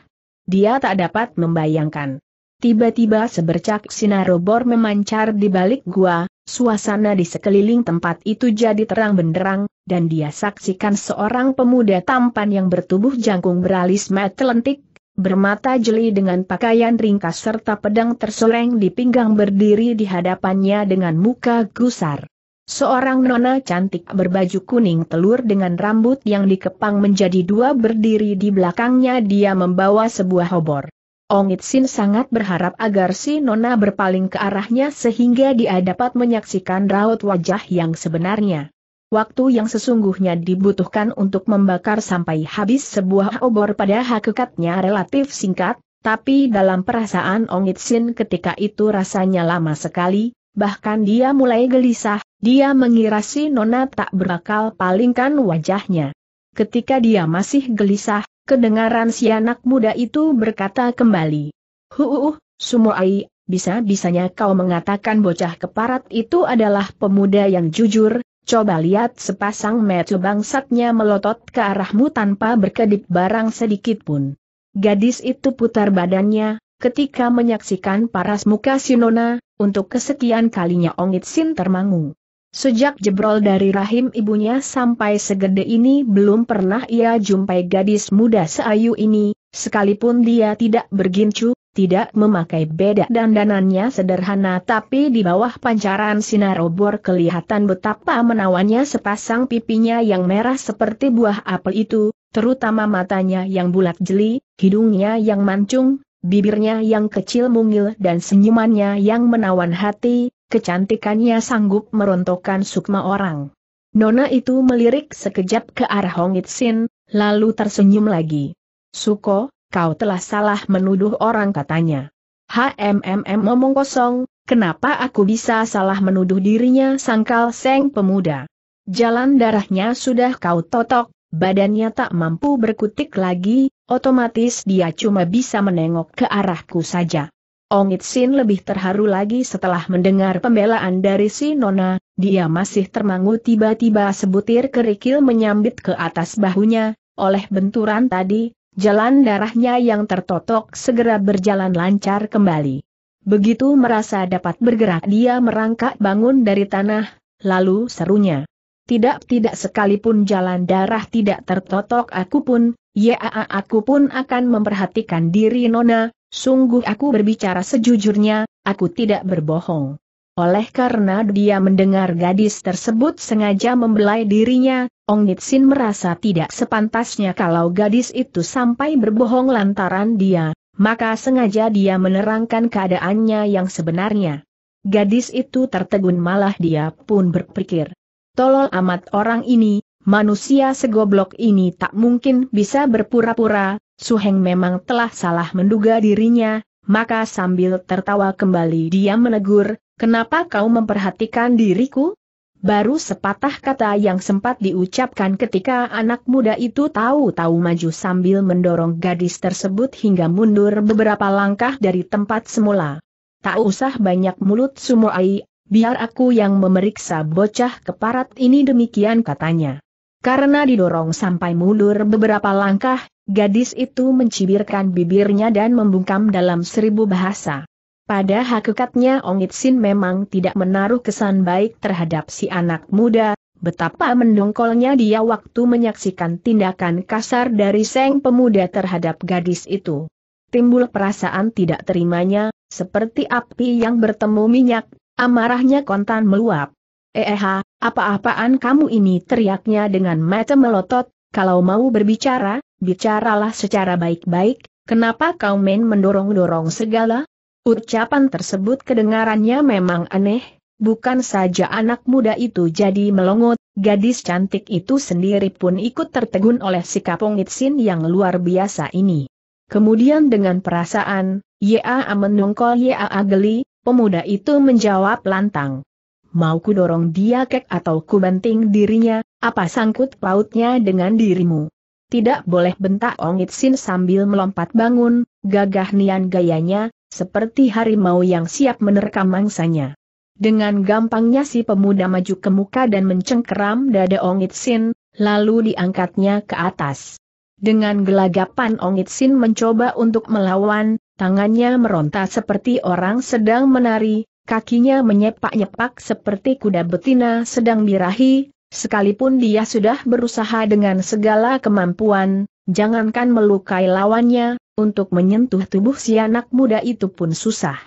Dia tak dapat membayangkan. Tiba-tiba sebercak sinar sinarobor memancar di balik gua, suasana di sekeliling tempat itu jadi terang benderang, dan dia saksikan seorang pemuda tampan yang bertubuh jangkung beralis lentik, bermata jeli dengan pakaian ringkas serta pedang terseleng di pinggang berdiri di hadapannya dengan muka gusar. Seorang nona cantik berbaju kuning telur dengan rambut yang dikepang menjadi dua berdiri di belakangnya dia membawa sebuah obor. Ongit Sin sangat berharap agar si nona berpaling ke arahnya sehingga dia dapat menyaksikan raut wajah yang sebenarnya waktu yang sesungguhnya dibutuhkan untuk membakar sampai habis sebuah obor pada hakikatnya relatif singkat, tapi dalam perasaan Ong Itsin ketika itu rasanya lama sekali, bahkan dia mulai gelisah, dia mengira si Nona tak berakal palingkan wajahnya. Ketika dia masih gelisah, kedengaran si anak muda itu berkata kembali. Huuuh, Sumoai, bisa-bisanya kau mengatakan bocah keparat itu adalah pemuda yang jujur, Coba lihat sepasang metu bangsatnya melotot ke arahmu tanpa berkedip barang sedikit pun. Gadis itu putar badannya, ketika menyaksikan paras muka Sinona, untuk kesekian kalinya Ongit Sin termangu. Sejak jebrol dari rahim ibunya sampai segede ini belum pernah ia jumpai gadis muda seayu ini, sekalipun dia tidak bergincu, tidak memakai beda dandanannya sederhana tapi di bawah pancaran sinar obor kelihatan betapa menawannya sepasang pipinya yang merah seperti buah apel itu, terutama matanya yang bulat jeli, hidungnya yang mancung, bibirnya yang kecil mungil dan senyumannya yang menawan hati, kecantikannya sanggup merontokkan sukma orang. Nona itu melirik sekejap ke arah Hong Itsin, lalu tersenyum lagi. Suko, kau telah salah menuduh orang katanya. HMMM ngomong kosong, kenapa aku bisa salah menuduh dirinya sangkal seng pemuda. Jalan darahnya sudah kau totok, badannya tak mampu berkutik lagi, otomatis dia cuma bisa menengok ke arahku saja. Ong Itsin lebih terharu lagi setelah mendengar pembelaan dari si Nona, dia masih termangu tiba-tiba sebutir kerikil menyambit ke atas bahunya, oleh benturan tadi, Jalan darahnya yang tertotok segera berjalan lancar kembali. Begitu merasa dapat bergerak dia merangkak bangun dari tanah, lalu serunya. Tidak-tidak sekalipun jalan darah tidak tertotok aku pun, ya aku pun akan memperhatikan diri Nona, sungguh aku berbicara sejujurnya, aku tidak berbohong. Oleh karena dia mendengar gadis tersebut sengaja membelai dirinya, Ong Nitsin merasa tidak sepantasnya kalau gadis itu sampai berbohong lantaran dia, maka sengaja dia menerangkan keadaannya yang sebenarnya. Gadis itu tertegun malah dia pun berpikir, tolol amat orang ini, manusia segoblok ini tak mungkin bisa berpura-pura, Suheng memang telah salah menduga dirinya, maka sambil tertawa kembali dia menegur, Kenapa kau memperhatikan diriku? Baru sepatah kata yang sempat diucapkan ketika anak muda itu tahu-tahu maju sambil mendorong gadis tersebut hingga mundur beberapa langkah dari tempat semula. Tak usah banyak mulut Sumoai, biar aku yang memeriksa bocah keparat ini demikian katanya. Karena didorong sampai mundur beberapa langkah, gadis itu mencibirkan bibirnya dan membungkam dalam seribu bahasa. Pada hakikatnya Ong Itsin memang tidak menaruh kesan baik terhadap si anak muda, betapa mendongkolnya dia waktu menyaksikan tindakan kasar dari seng pemuda terhadap gadis itu. Timbul perasaan tidak terimanya, seperti api yang bertemu minyak, amarahnya kontan meluap. Eha, eh, eh, apa-apaan kamu ini teriaknya dengan mata melotot, kalau mau berbicara, bicaralah secara baik-baik, kenapa kau main mendorong-dorong segala? Ucapan tersebut kedengarannya memang aneh, bukan saja anak muda itu jadi melongot, gadis cantik itu sendiri pun ikut tertegun oleh sikap Sin yang luar biasa ini. Kemudian dengan perasaan, Yaa menungkol Yaa ageli, pemuda itu menjawab lantang. Mau ku dorong dia kek atau ku banting dirinya, apa sangkut pautnya dengan dirimu? Tidak boleh bentak Ongit Sin sambil melompat bangun, gagah nian gayanya, seperti harimau yang siap menerkam mangsanya. Dengan gampangnya si pemuda maju ke muka dan mencengkeram dada Ong Itsin, lalu diangkatnya ke atas. Dengan gelagapan Ong Itsin mencoba untuk melawan, tangannya meronta seperti orang sedang menari, kakinya menyepak-nyepak seperti kuda betina sedang birahi, sekalipun dia sudah berusaha dengan segala kemampuan, jangankan melukai lawannya, untuk menyentuh tubuh si anak muda itu pun susah.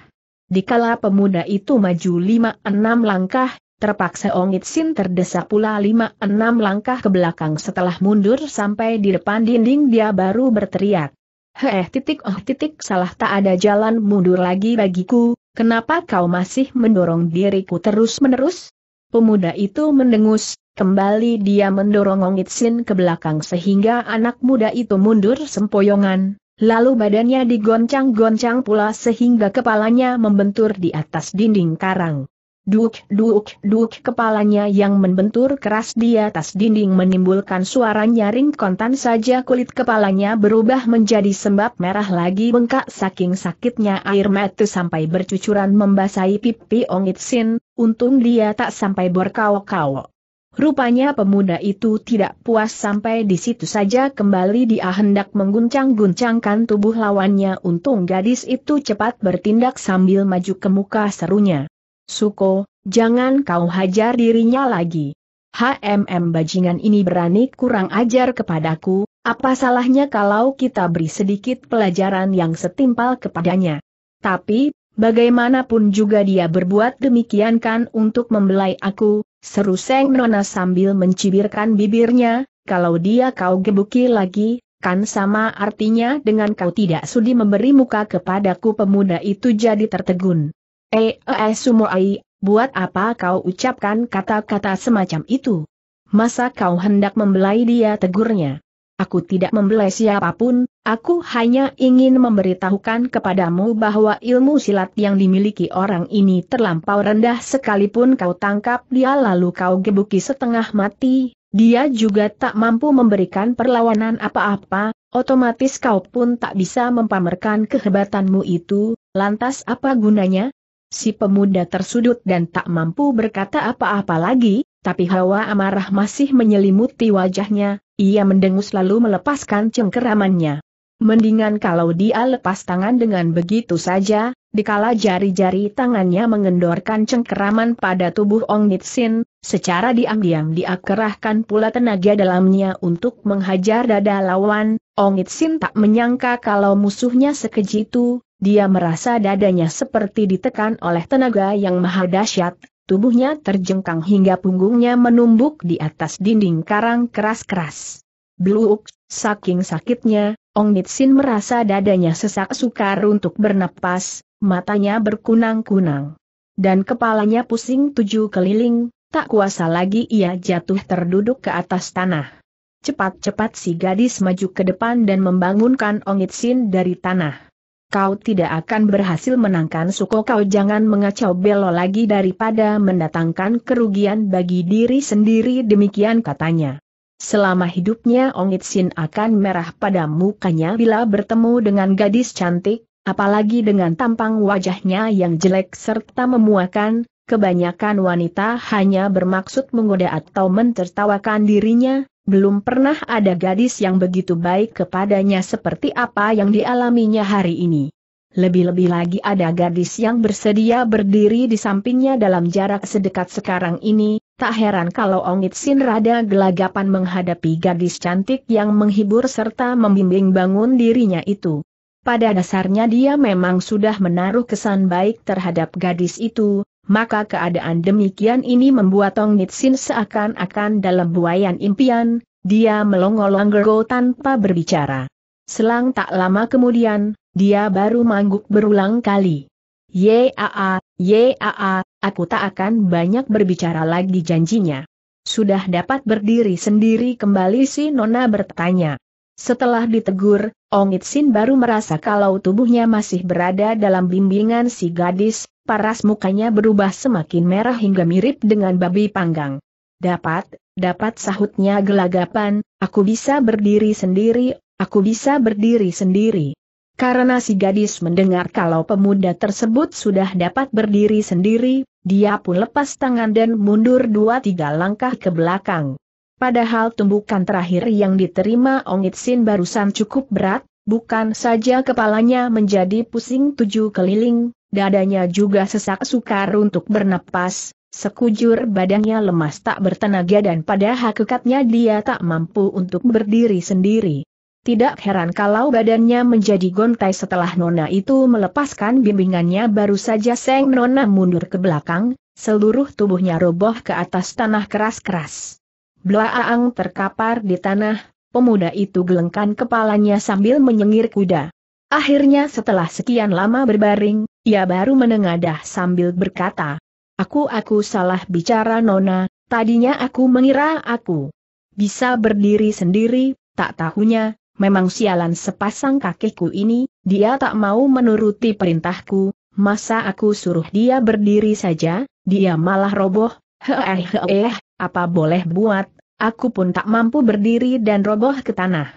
Dikala pemuda itu maju lima enam langkah, terpaksa Ongit Sin terdesak pula lima enam langkah ke belakang setelah mundur sampai di depan dinding dia baru berteriak. Heh titik oh titik salah tak ada jalan mundur lagi bagiku, kenapa kau masih mendorong diriku terus-menerus? Pemuda itu mendengus, kembali dia mendorong Ongit Sin ke belakang sehingga anak muda itu mundur sempoyongan, Lalu badannya digoncang-goncang pula sehingga kepalanya membentur di atas dinding karang. Duk, duk, duk kepalanya yang membentur keras di atas dinding menimbulkan suara nyaring kontan saja kulit kepalanya berubah menjadi sembab merah lagi bengkak saking sakitnya air mata sampai bercucuran membasahi pipi Ong Itsin, untung dia tak sampai berkawok-kawok. Rupanya pemuda itu tidak puas sampai di situ saja kembali dia hendak mengguncang-guncangkan tubuh lawannya untung gadis itu cepat bertindak sambil maju ke muka serunya. Suko, jangan kau hajar dirinya lagi. HMM bajingan ini berani kurang ajar kepadaku, apa salahnya kalau kita beri sedikit pelajaran yang setimpal kepadanya. Tapi, bagaimanapun juga dia berbuat demikian kan untuk membelai aku, Seru Seng Nona sambil mencibirkan bibirnya, kalau dia kau gebuki lagi, kan sama artinya dengan kau tidak sudi memberi muka kepadaku pemuda itu jadi tertegun. Eh, eh sumoai, buat apa kau ucapkan kata-kata semacam itu? Masa kau hendak membelai dia tegurnya? Aku tidak membelai siapapun, aku hanya ingin memberitahukan kepadamu bahwa ilmu silat yang dimiliki orang ini terlampau rendah sekalipun kau tangkap dia lalu kau gebuki setengah mati, dia juga tak mampu memberikan perlawanan apa-apa, otomatis kau pun tak bisa mempamerkan kehebatanmu itu, lantas apa gunanya? Si pemuda tersudut dan tak mampu berkata apa-apa lagi, tapi hawa amarah masih menyelimuti wajahnya, ia mendengus lalu melepaskan cengkeramannya. Mendingan kalau dia lepas tangan dengan begitu saja, dikala jari-jari tangannya mengendorkan cengkeraman pada tubuh Ong Nitsin, secara diam-diam dia kerahkan pula tenaga dalamnya untuk menghajar dada lawan, Ong Nitsin tak menyangka kalau musuhnya sekejitu, dia merasa dadanya seperti ditekan oleh tenaga yang maha dahsyat, Tubuhnya terjengkang hingga punggungnya menumbuk di atas dinding karang keras-keras. Bluuk, saking sakitnya, Ong Nitsin merasa dadanya sesak sukar untuk bernapas, matanya berkunang-kunang. Dan kepalanya pusing tujuh keliling, tak kuasa lagi ia jatuh terduduk ke atas tanah. Cepat-cepat si gadis maju ke depan dan membangunkan Ong Nitsin dari tanah kau tidak akan berhasil menangkan Suko kau jangan mengacau Belo lagi daripada mendatangkan kerugian bagi diri sendiri demikian katanya. Selama hidupnya Ongit Sin akan merah pada mukanya bila bertemu dengan gadis cantik, apalagi dengan tampang wajahnya yang jelek serta memuakan, kebanyakan wanita hanya bermaksud menggoda atau mentertawakan dirinya, belum pernah ada gadis yang begitu baik kepadanya seperti apa yang dialaminya hari ini. Lebih-lebih lagi ada gadis yang bersedia berdiri di sampingnya dalam jarak sedekat sekarang ini, tak heran kalau Ongit Sin rada gelagapan menghadapi gadis cantik yang menghibur serta membimbing bangun dirinya itu. Pada dasarnya dia memang sudah menaruh kesan baik terhadap gadis itu, maka keadaan demikian ini membuat Tong Nitsin seakan-akan dalam buayan impian, dia melongol-longol tanpa berbicara. Selang tak lama kemudian, dia baru mangguk berulang kali. Yaa, yaa, aku tak akan banyak berbicara lagi janjinya. Sudah dapat berdiri sendiri kembali si Nona bertanya. Setelah ditegur, Ong Itsin baru merasa kalau tubuhnya masih berada dalam bimbingan si gadis, paras mukanya berubah semakin merah hingga mirip dengan babi panggang. Dapat, dapat sahutnya gelagapan, aku bisa berdiri sendiri, aku bisa berdiri sendiri. Karena si gadis mendengar kalau pemuda tersebut sudah dapat berdiri sendiri, dia pun lepas tangan dan mundur dua tiga langkah ke belakang. Padahal tumbukan terakhir yang diterima Ongit Sin barusan cukup berat, bukan saja kepalanya menjadi pusing tujuh keliling, dadanya juga sesak sukar untuk bernapas, sekujur badannya lemas tak bertenaga dan pada hakikatnya dia tak mampu untuk berdiri sendiri. Tidak heran kalau badannya menjadi gontai setelah Nona itu melepaskan bimbingannya baru saja Seng Nona mundur ke belakang, seluruh tubuhnya roboh ke atas tanah keras-keras. Blaaang terkapar di tanah, pemuda itu gelengkan kepalanya sambil menyengir kuda. Akhirnya setelah sekian lama berbaring, ia baru menengadah sambil berkata, Aku-aku salah bicara Nona, tadinya aku mengira aku bisa berdiri sendiri, tak tahunya, memang sialan sepasang kakiku ini, dia tak mau menuruti perintahku, masa aku suruh dia berdiri saja, dia malah roboh, heeh heeh, apa boleh buat, aku pun tak mampu berdiri dan roboh ke tanah.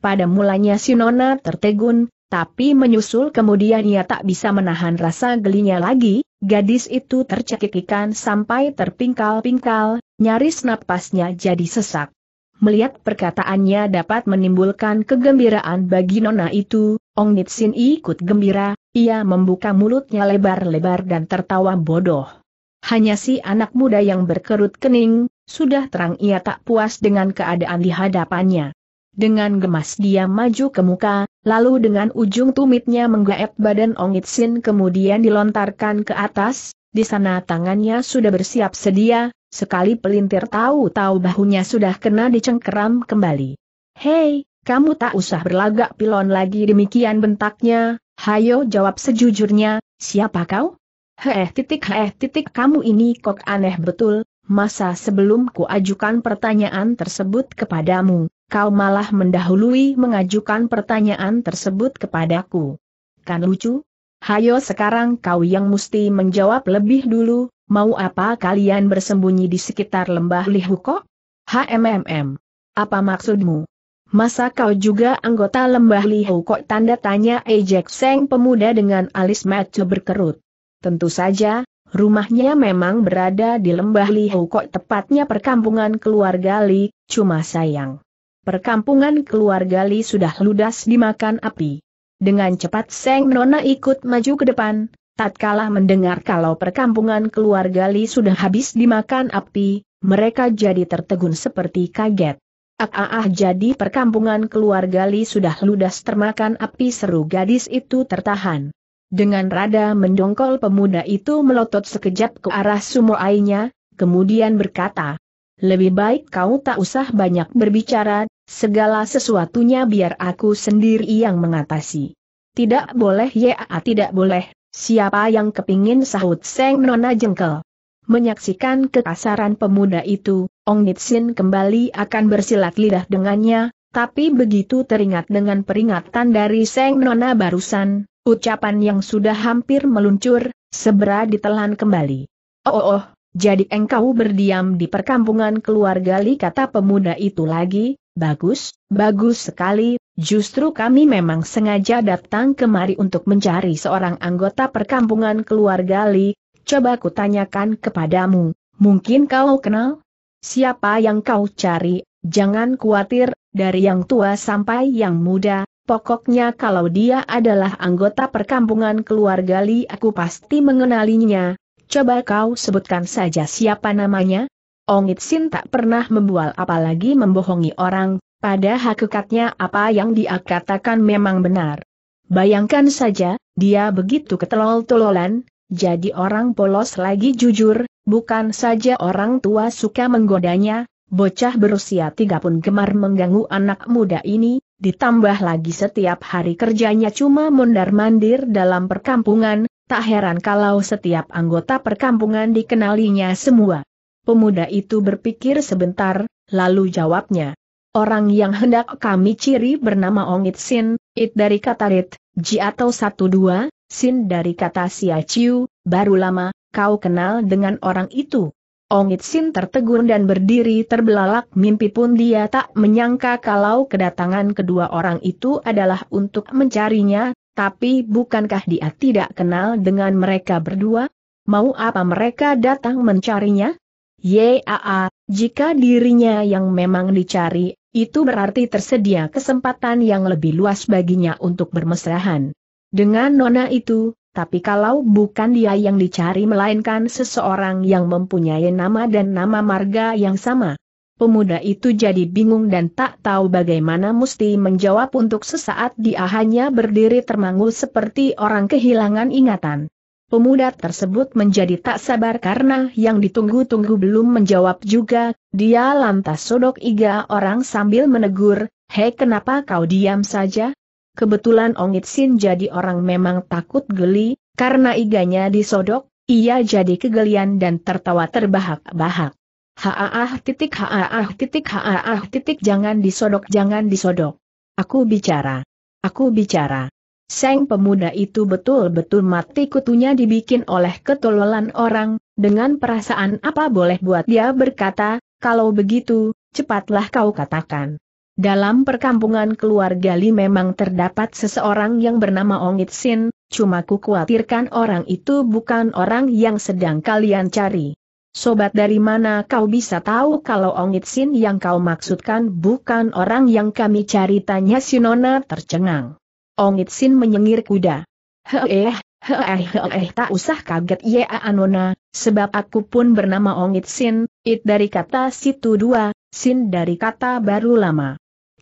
Pada mulanya si nona tertegun, tapi menyusul kemudian ia tak bisa menahan rasa gelinya lagi, gadis itu tercekikikan sampai terpingkal-pingkal, nyaris napasnya jadi sesak. Melihat perkataannya dapat menimbulkan kegembiraan bagi nona itu, Ong Nitsin ikut gembira, ia membuka mulutnya lebar-lebar dan tertawa bodoh. Hanya si anak muda yang berkerut kening, sudah terang ia tak puas dengan keadaan di hadapannya. Dengan gemas dia maju ke muka, lalu dengan ujung tumitnya menggaet badan Ong Itsin kemudian dilontarkan ke atas, di sana tangannya sudah bersiap sedia, sekali pelintir tahu-tahu bahunya sudah kena dicengkeram kembali. Hei, kamu tak usah berlagak pilon lagi demikian bentaknya, hayo jawab sejujurnya, siapa kau? Heh titik heh titik kamu ini kok aneh betul, masa sebelum ku ajukan pertanyaan tersebut kepadamu, kau malah mendahului mengajukan pertanyaan tersebut kepadaku. Kan lucu? Hayo sekarang kau yang mesti menjawab lebih dulu, mau apa kalian bersembunyi di sekitar lembah Lihuko? HMMM. Apa maksudmu? Masa kau juga anggota lembah Lihu tanda tanya ejek seng pemuda dengan alis mata berkerut. Tentu saja, rumahnya memang berada di lembah Lihukok tepatnya perkampungan keluarga Li, cuma sayang. Perkampungan keluarga Li sudah ludas dimakan api. Dengan cepat Seng Nona ikut maju ke depan, tatkala mendengar kalau perkampungan keluarga Li sudah habis dimakan api, mereka jadi tertegun seperti kaget. Ah, ah, ah jadi perkampungan keluarga Li sudah ludas termakan api seru gadis itu tertahan. Dengan rada mendongkol pemuda itu melotot sekejap ke arah sumoainya, kemudian berkata, Lebih baik kau tak usah banyak berbicara, segala sesuatunya biar aku sendiri yang mengatasi. Tidak boleh ya tidak boleh, siapa yang kepingin sahut Seng Nona jengkel. Menyaksikan kekasaran pemuda itu, Ong Nitsin kembali akan bersilat lidah dengannya, tapi begitu teringat dengan peringatan dari Seng Nona barusan, Ucapan yang sudah hampir meluncur, segera ditelan kembali. Oh, oh, oh jadi engkau berdiam di perkampungan keluarga Li kata pemuda itu lagi, bagus, bagus sekali, Justru kami memang sengaja datang kemari untuk mencari seorang anggota perkampungan keluarga Li, coba kutanyakan kepadamu, mungkin kau kenal? Siapa yang kau cari, jangan khawatir, dari yang tua sampai yang muda, Pokoknya kalau dia adalah anggota perkampungan keluarga Li aku pasti mengenalinya, coba kau sebutkan saja siapa namanya? Ongit Sin tak pernah membual apalagi membohongi orang, pada hakikatnya apa yang dia katakan memang benar. Bayangkan saja, dia begitu ketelol tololan jadi orang polos lagi jujur, bukan saja orang tua suka menggodanya, bocah berusia tiga pun gemar mengganggu anak muda ini, Ditambah lagi setiap hari kerjanya cuma mondar-mandir dalam perkampungan, tak heran kalau setiap anggota perkampungan dikenalinya semua. Pemuda itu berpikir sebentar, lalu jawabnya. Orang yang hendak kami ciri bernama Ongit Sin, It dari kata Rit, Ji atau satu dua, Sin dari kata Sia Chiu, baru lama, kau kenal dengan orang itu. Ong Itsin tertegun dan berdiri terbelalak mimpi pun dia tak menyangka kalau kedatangan kedua orang itu adalah untuk mencarinya, tapi bukankah dia tidak kenal dengan mereka berdua? Mau apa mereka datang mencarinya? Yaa, jika dirinya yang memang dicari, itu berarti tersedia kesempatan yang lebih luas baginya untuk bermesrahan Dengan nona itu, tapi kalau bukan dia yang dicari melainkan seseorang yang mempunyai nama dan nama marga yang sama. Pemuda itu jadi bingung dan tak tahu bagaimana mesti menjawab untuk sesaat dia hanya berdiri termangu seperti orang kehilangan ingatan. Pemuda tersebut menjadi tak sabar karena yang ditunggu-tunggu belum menjawab juga, dia lantas sodok iga orang sambil menegur, Hei kenapa kau diam saja? Kebetulan Ong Itsin jadi orang memang takut geli, karena iganya disodok, ia jadi kegelian dan tertawa terbahak-bahak. Haaah titik haaah titik haaah titik jangan disodok jangan disodok. Aku bicara. Aku bicara. Seng pemuda itu betul-betul mati kutunya dibikin oleh ketololan orang, dengan perasaan apa boleh buat dia berkata, kalau begitu, cepatlah kau katakan. Dalam perkampungan keluarga Li memang terdapat seseorang yang bernama Ong Sin, cuma ku khawatirkan orang itu bukan orang yang sedang kalian cari. Sobat dari mana kau bisa tahu kalau Ong Sin yang kau maksudkan bukan orang yang kami cari tanya Sinona tercengang. Ong Sin menyengir kuda. Heeh, heeh heeh tak usah kaget ya Anona, ah, sebab aku pun bernama Ong Sin, it dari kata situ dua, sin dari kata baru lama.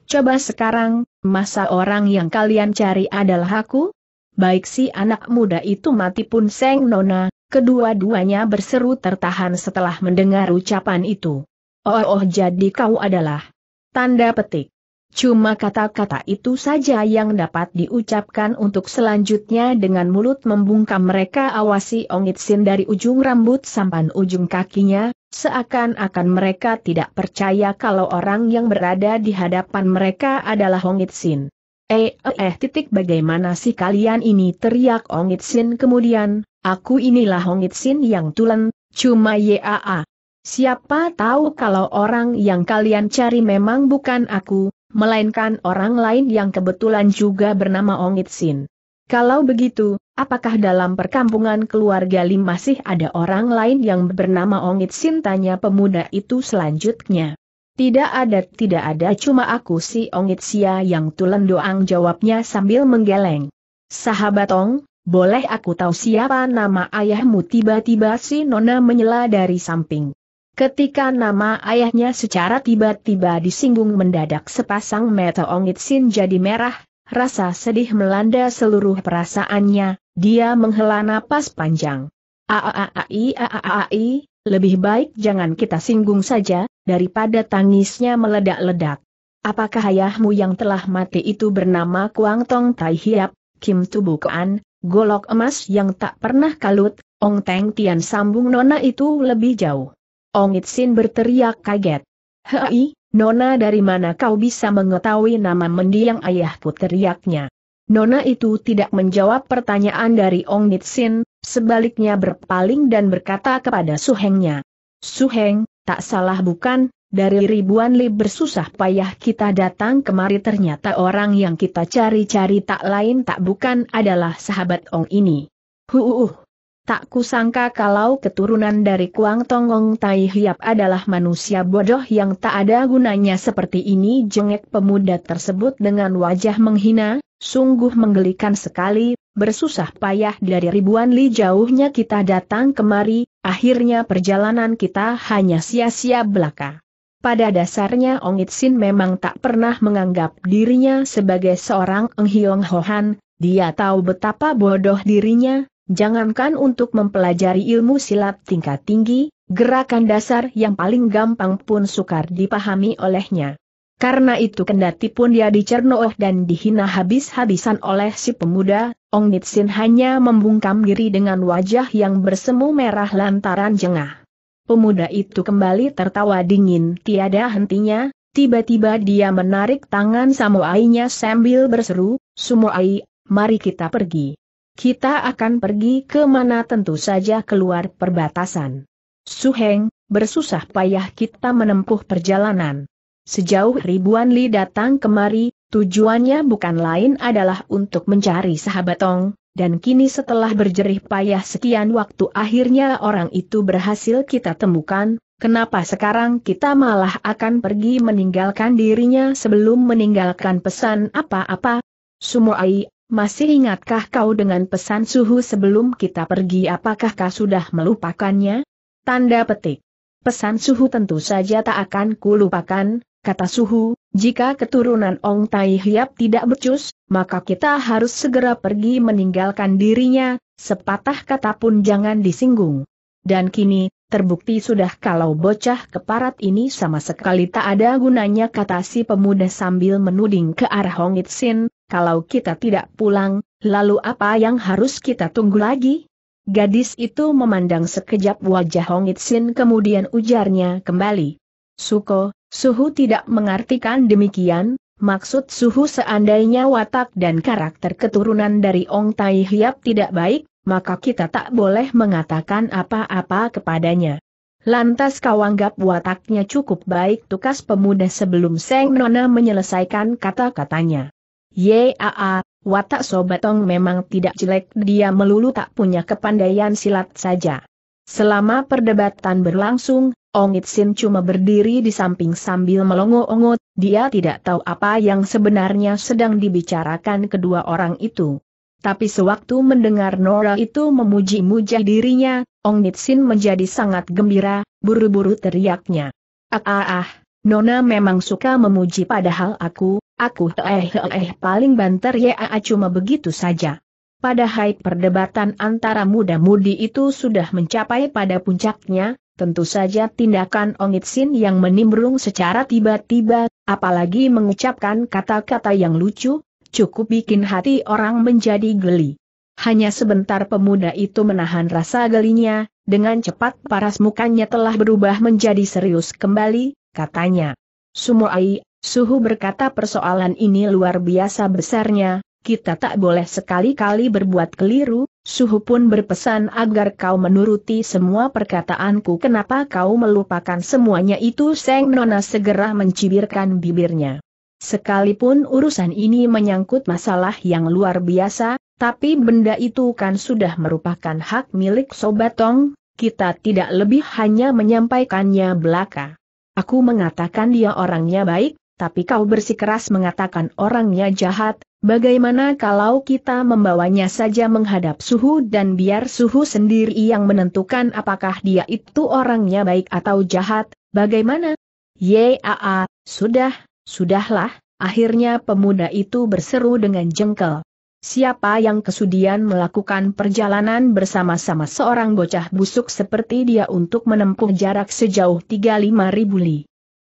Coba sekarang, masa orang yang kalian cari adalah aku? Baik si anak muda itu mati pun Seng Nona, kedua-duanya berseru tertahan setelah mendengar ucapan itu. Oh, oh jadi kau adalah. Tanda petik. Cuma kata-kata itu saja yang dapat diucapkan untuk selanjutnya dengan mulut membungkam mereka awasi Ong Itsin dari ujung rambut sampai ujung kakinya, seakan-akan mereka tidak percaya kalau orang yang berada di hadapan mereka adalah Ong Itsin. Eh, eh, eh titik bagaimana sih kalian ini teriak Ong Itsin kemudian, aku inilah Ong Itsin yang tulen, cuma YAA. Siapa tahu kalau orang yang kalian cari memang bukan aku, melainkan orang lain yang kebetulan juga bernama Ong Itsin. Kalau begitu, apakah dalam perkampungan keluarga Lim masih ada orang lain yang bernama Ong Itsin? Tanya pemuda itu selanjutnya. Tidak ada, tidak ada cuma aku si Ong Itsia yang tulen doang jawabnya sambil menggeleng. Sahabat Ong, boleh aku tahu siapa nama ayahmu? Tiba-tiba si Nona menyela dari samping. Ketika nama ayahnya secara tiba-tiba disinggung mendadak sepasang mata Ongit Sin jadi merah, rasa sedih melanda seluruh perasaannya, dia menghela napas panjang. Aaai aaai, lebih baik jangan kita singgung saja, daripada tangisnya meledak-ledak. Apakah ayahmu yang telah mati itu bernama Kuang Tong Tai Hiap, Kim Tubukoan, golok emas yang tak pernah kalut, Ong Teng Tian sambung nona itu lebih jauh. Ong Sin berteriak kaget. Hei, Nona dari mana kau bisa mengetahui nama mendiang ayahku teriaknya. Nona itu tidak menjawab pertanyaan dari Ong Nitsin, sebaliknya berpaling dan berkata kepada Suhengnya. Suheng, tak salah bukan, dari ribuan li bersusah payah kita datang kemari ternyata orang yang kita cari-cari tak lain tak bukan adalah sahabat Ong ini. Huuuh. Tak kusangka kalau keturunan dari Kuang Tongong Tai Hiap adalah manusia bodoh yang tak ada gunanya seperti ini jengek pemuda tersebut dengan wajah menghina, sungguh menggelikan sekali, bersusah payah dari ribuan li jauhnya kita datang kemari, akhirnya perjalanan kita hanya sia-sia belaka. Pada dasarnya Ong Itsin memang tak pernah menganggap dirinya sebagai seorang Eng Hiong Hohan, dia tahu betapa bodoh dirinya, Jangankan untuk mempelajari ilmu silat tingkat tinggi, gerakan dasar yang paling gampang pun sukar dipahami olehnya. Karena itu kendati pun dia dicernooh dan dihina habis-habisan oleh si pemuda, Ong Nitsin hanya membungkam diri dengan wajah yang bersemu merah lantaran jengah. Pemuda itu kembali tertawa dingin tiada hentinya, tiba-tiba dia menarik tangan Samoainya sambil berseru, Sumoai, mari kita pergi. Kita akan pergi ke mana tentu saja keluar perbatasan. Suheng, bersusah payah kita menempuh perjalanan. Sejauh ribuan li datang kemari, tujuannya bukan lain adalah untuk mencari sahabat Tong, dan kini setelah berjerih payah sekian waktu akhirnya orang itu berhasil kita temukan, kenapa sekarang kita malah akan pergi meninggalkan dirinya sebelum meninggalkan pesan apa-apa? Sumo Ai. Masih ingatkah kau dengan pesan suhu sebelum kita pergi apakah kau sudah melupakannya? Tanda petik. Pesan suhu tentu saja tak akan kulupakan, kata suhu, jika keturunan Ong Tai Hiap tidak becus, maka kita harus segera pergi meninggalkan dirinya, sepatah kata pun jangan disinggung. Dan kini, terbukti sudah kalau bocah keparat ini sama sekali tak ada gunanya kata si pemuda sambil menuding ke arah Hong Itsin, kalau kita tidak pulang, lalu apa yang harus kita tunggu lagi? Gadis itu memandang sekejap wajah Hong Itsin kemudian ujarnya kembali. Suko, Suhu tidak mengartikan demikian, maksud Suhu seandainya watak dan karakter keturunan dari Ong Tai Hiap tidak baik, maka kita tak boleh mengatakan apa-apa kepadanya. Lantas kau anggap wataknya cukup baik tukas pemuda sebelum Seng Nona menyelesaikan kata-katanya. Yaa, watak Sobatong memang tidak jelek dia melulu tak punya kepandaian silat saja. Selama perdebatan berlangsung, Ongit Sin cuma berdiri di samping sambil melongo-ongot, dia tidak tahu apa yang sebenarnya sedang dibicarakan kedua orang itu. Tapi sewaktu mendengar Nora itu memuji muji dirinya, Ongit Sin menjadi sangat gembira, buru-buru teriaknya. Ah ah ah, Nona memang suka memuji padahal aku, Aku eh, eh eh paling banter ya cuma begitu saja. Pada Padahal perdebatan antara muda-mudi itu sudah mencapai pada puncaknya, tentu saja tindakan Ongitsin yang menimbrung secara tiba-tiba, apalagi mengucapkan kata-kata yang lucu, cukup bikin hati orang menjadi geli. Hanya sebentar pemuda itu menahan rasa gelinya, dengan cepat paras mukanya telah berubah menjadi serius kembali, katanya. Sumoai, Suhu berkata persoalan ini luar biasa besarnya, kita tak boleh sekali-kali berbuat keliru, Suhu pun berpesan agar kau menuruti semua perkataanku kenapa kau melupakan semuanya itu Seng Nona segera mencibirkan bibirnya. Sekalipun urusan ini menyangkut masalah yang luar biasa, tapi benda itu kan sudah merupakan hak milik Sobatong, kita tidak lebih hanya menyampaikannya belaka. Aku mengatakan dia orangnya baik, tapi kau bersikeras mengatakan orangnya jahat, bagaimana kalau kita membawanya saja menghadap suhu dan biar suhu sendiri yang menentukan apakah dia itu orangnya baik atau jahat, bagaimana? Yaa, sudah, sudahlah, akhirnya pemuda itu berseru dengan jengkel. Siapa yang kesudian melakukan perjalanan bersama-sama seorang bocah busuk seperti dia untuk menempuh jarak sejauh 35 ribu li?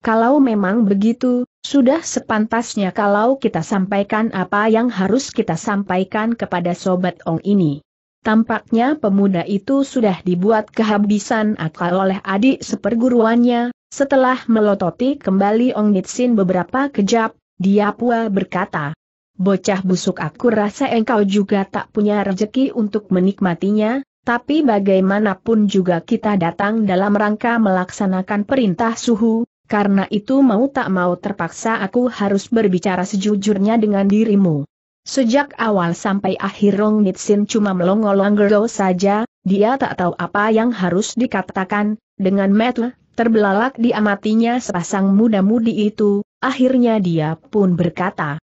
Kalau memang begitu, sudah sepantasnya kalau kita sampaikan apa yang harus kita sampaikan kepada Sobat Ong ini. Tampaknya pemuda itu sudah dibuat kehabisan akal oleh adik seperguruannya, setelah melototi kembali Ong Nitsin beberapa kejap, dia pua berkata, Bocah busuk aku rasa engkau juga tak punya rezeki untuk menikmatinya, tapi bagaimanapun juga kita datang dalam rangka melaksanakan perintah suhu, karena itu mau tak mau terpaksa aku harus berbicara sejujurnya dengan dirimu. Sejak awal sampai akhir Rong Nitsin cuma melongo longo saja, dia tak tahu apa yang harus dikatakan, dengan metel, terbelalak diamatinya sepasang muda-mudi itu, akhirnya dia pun berkata,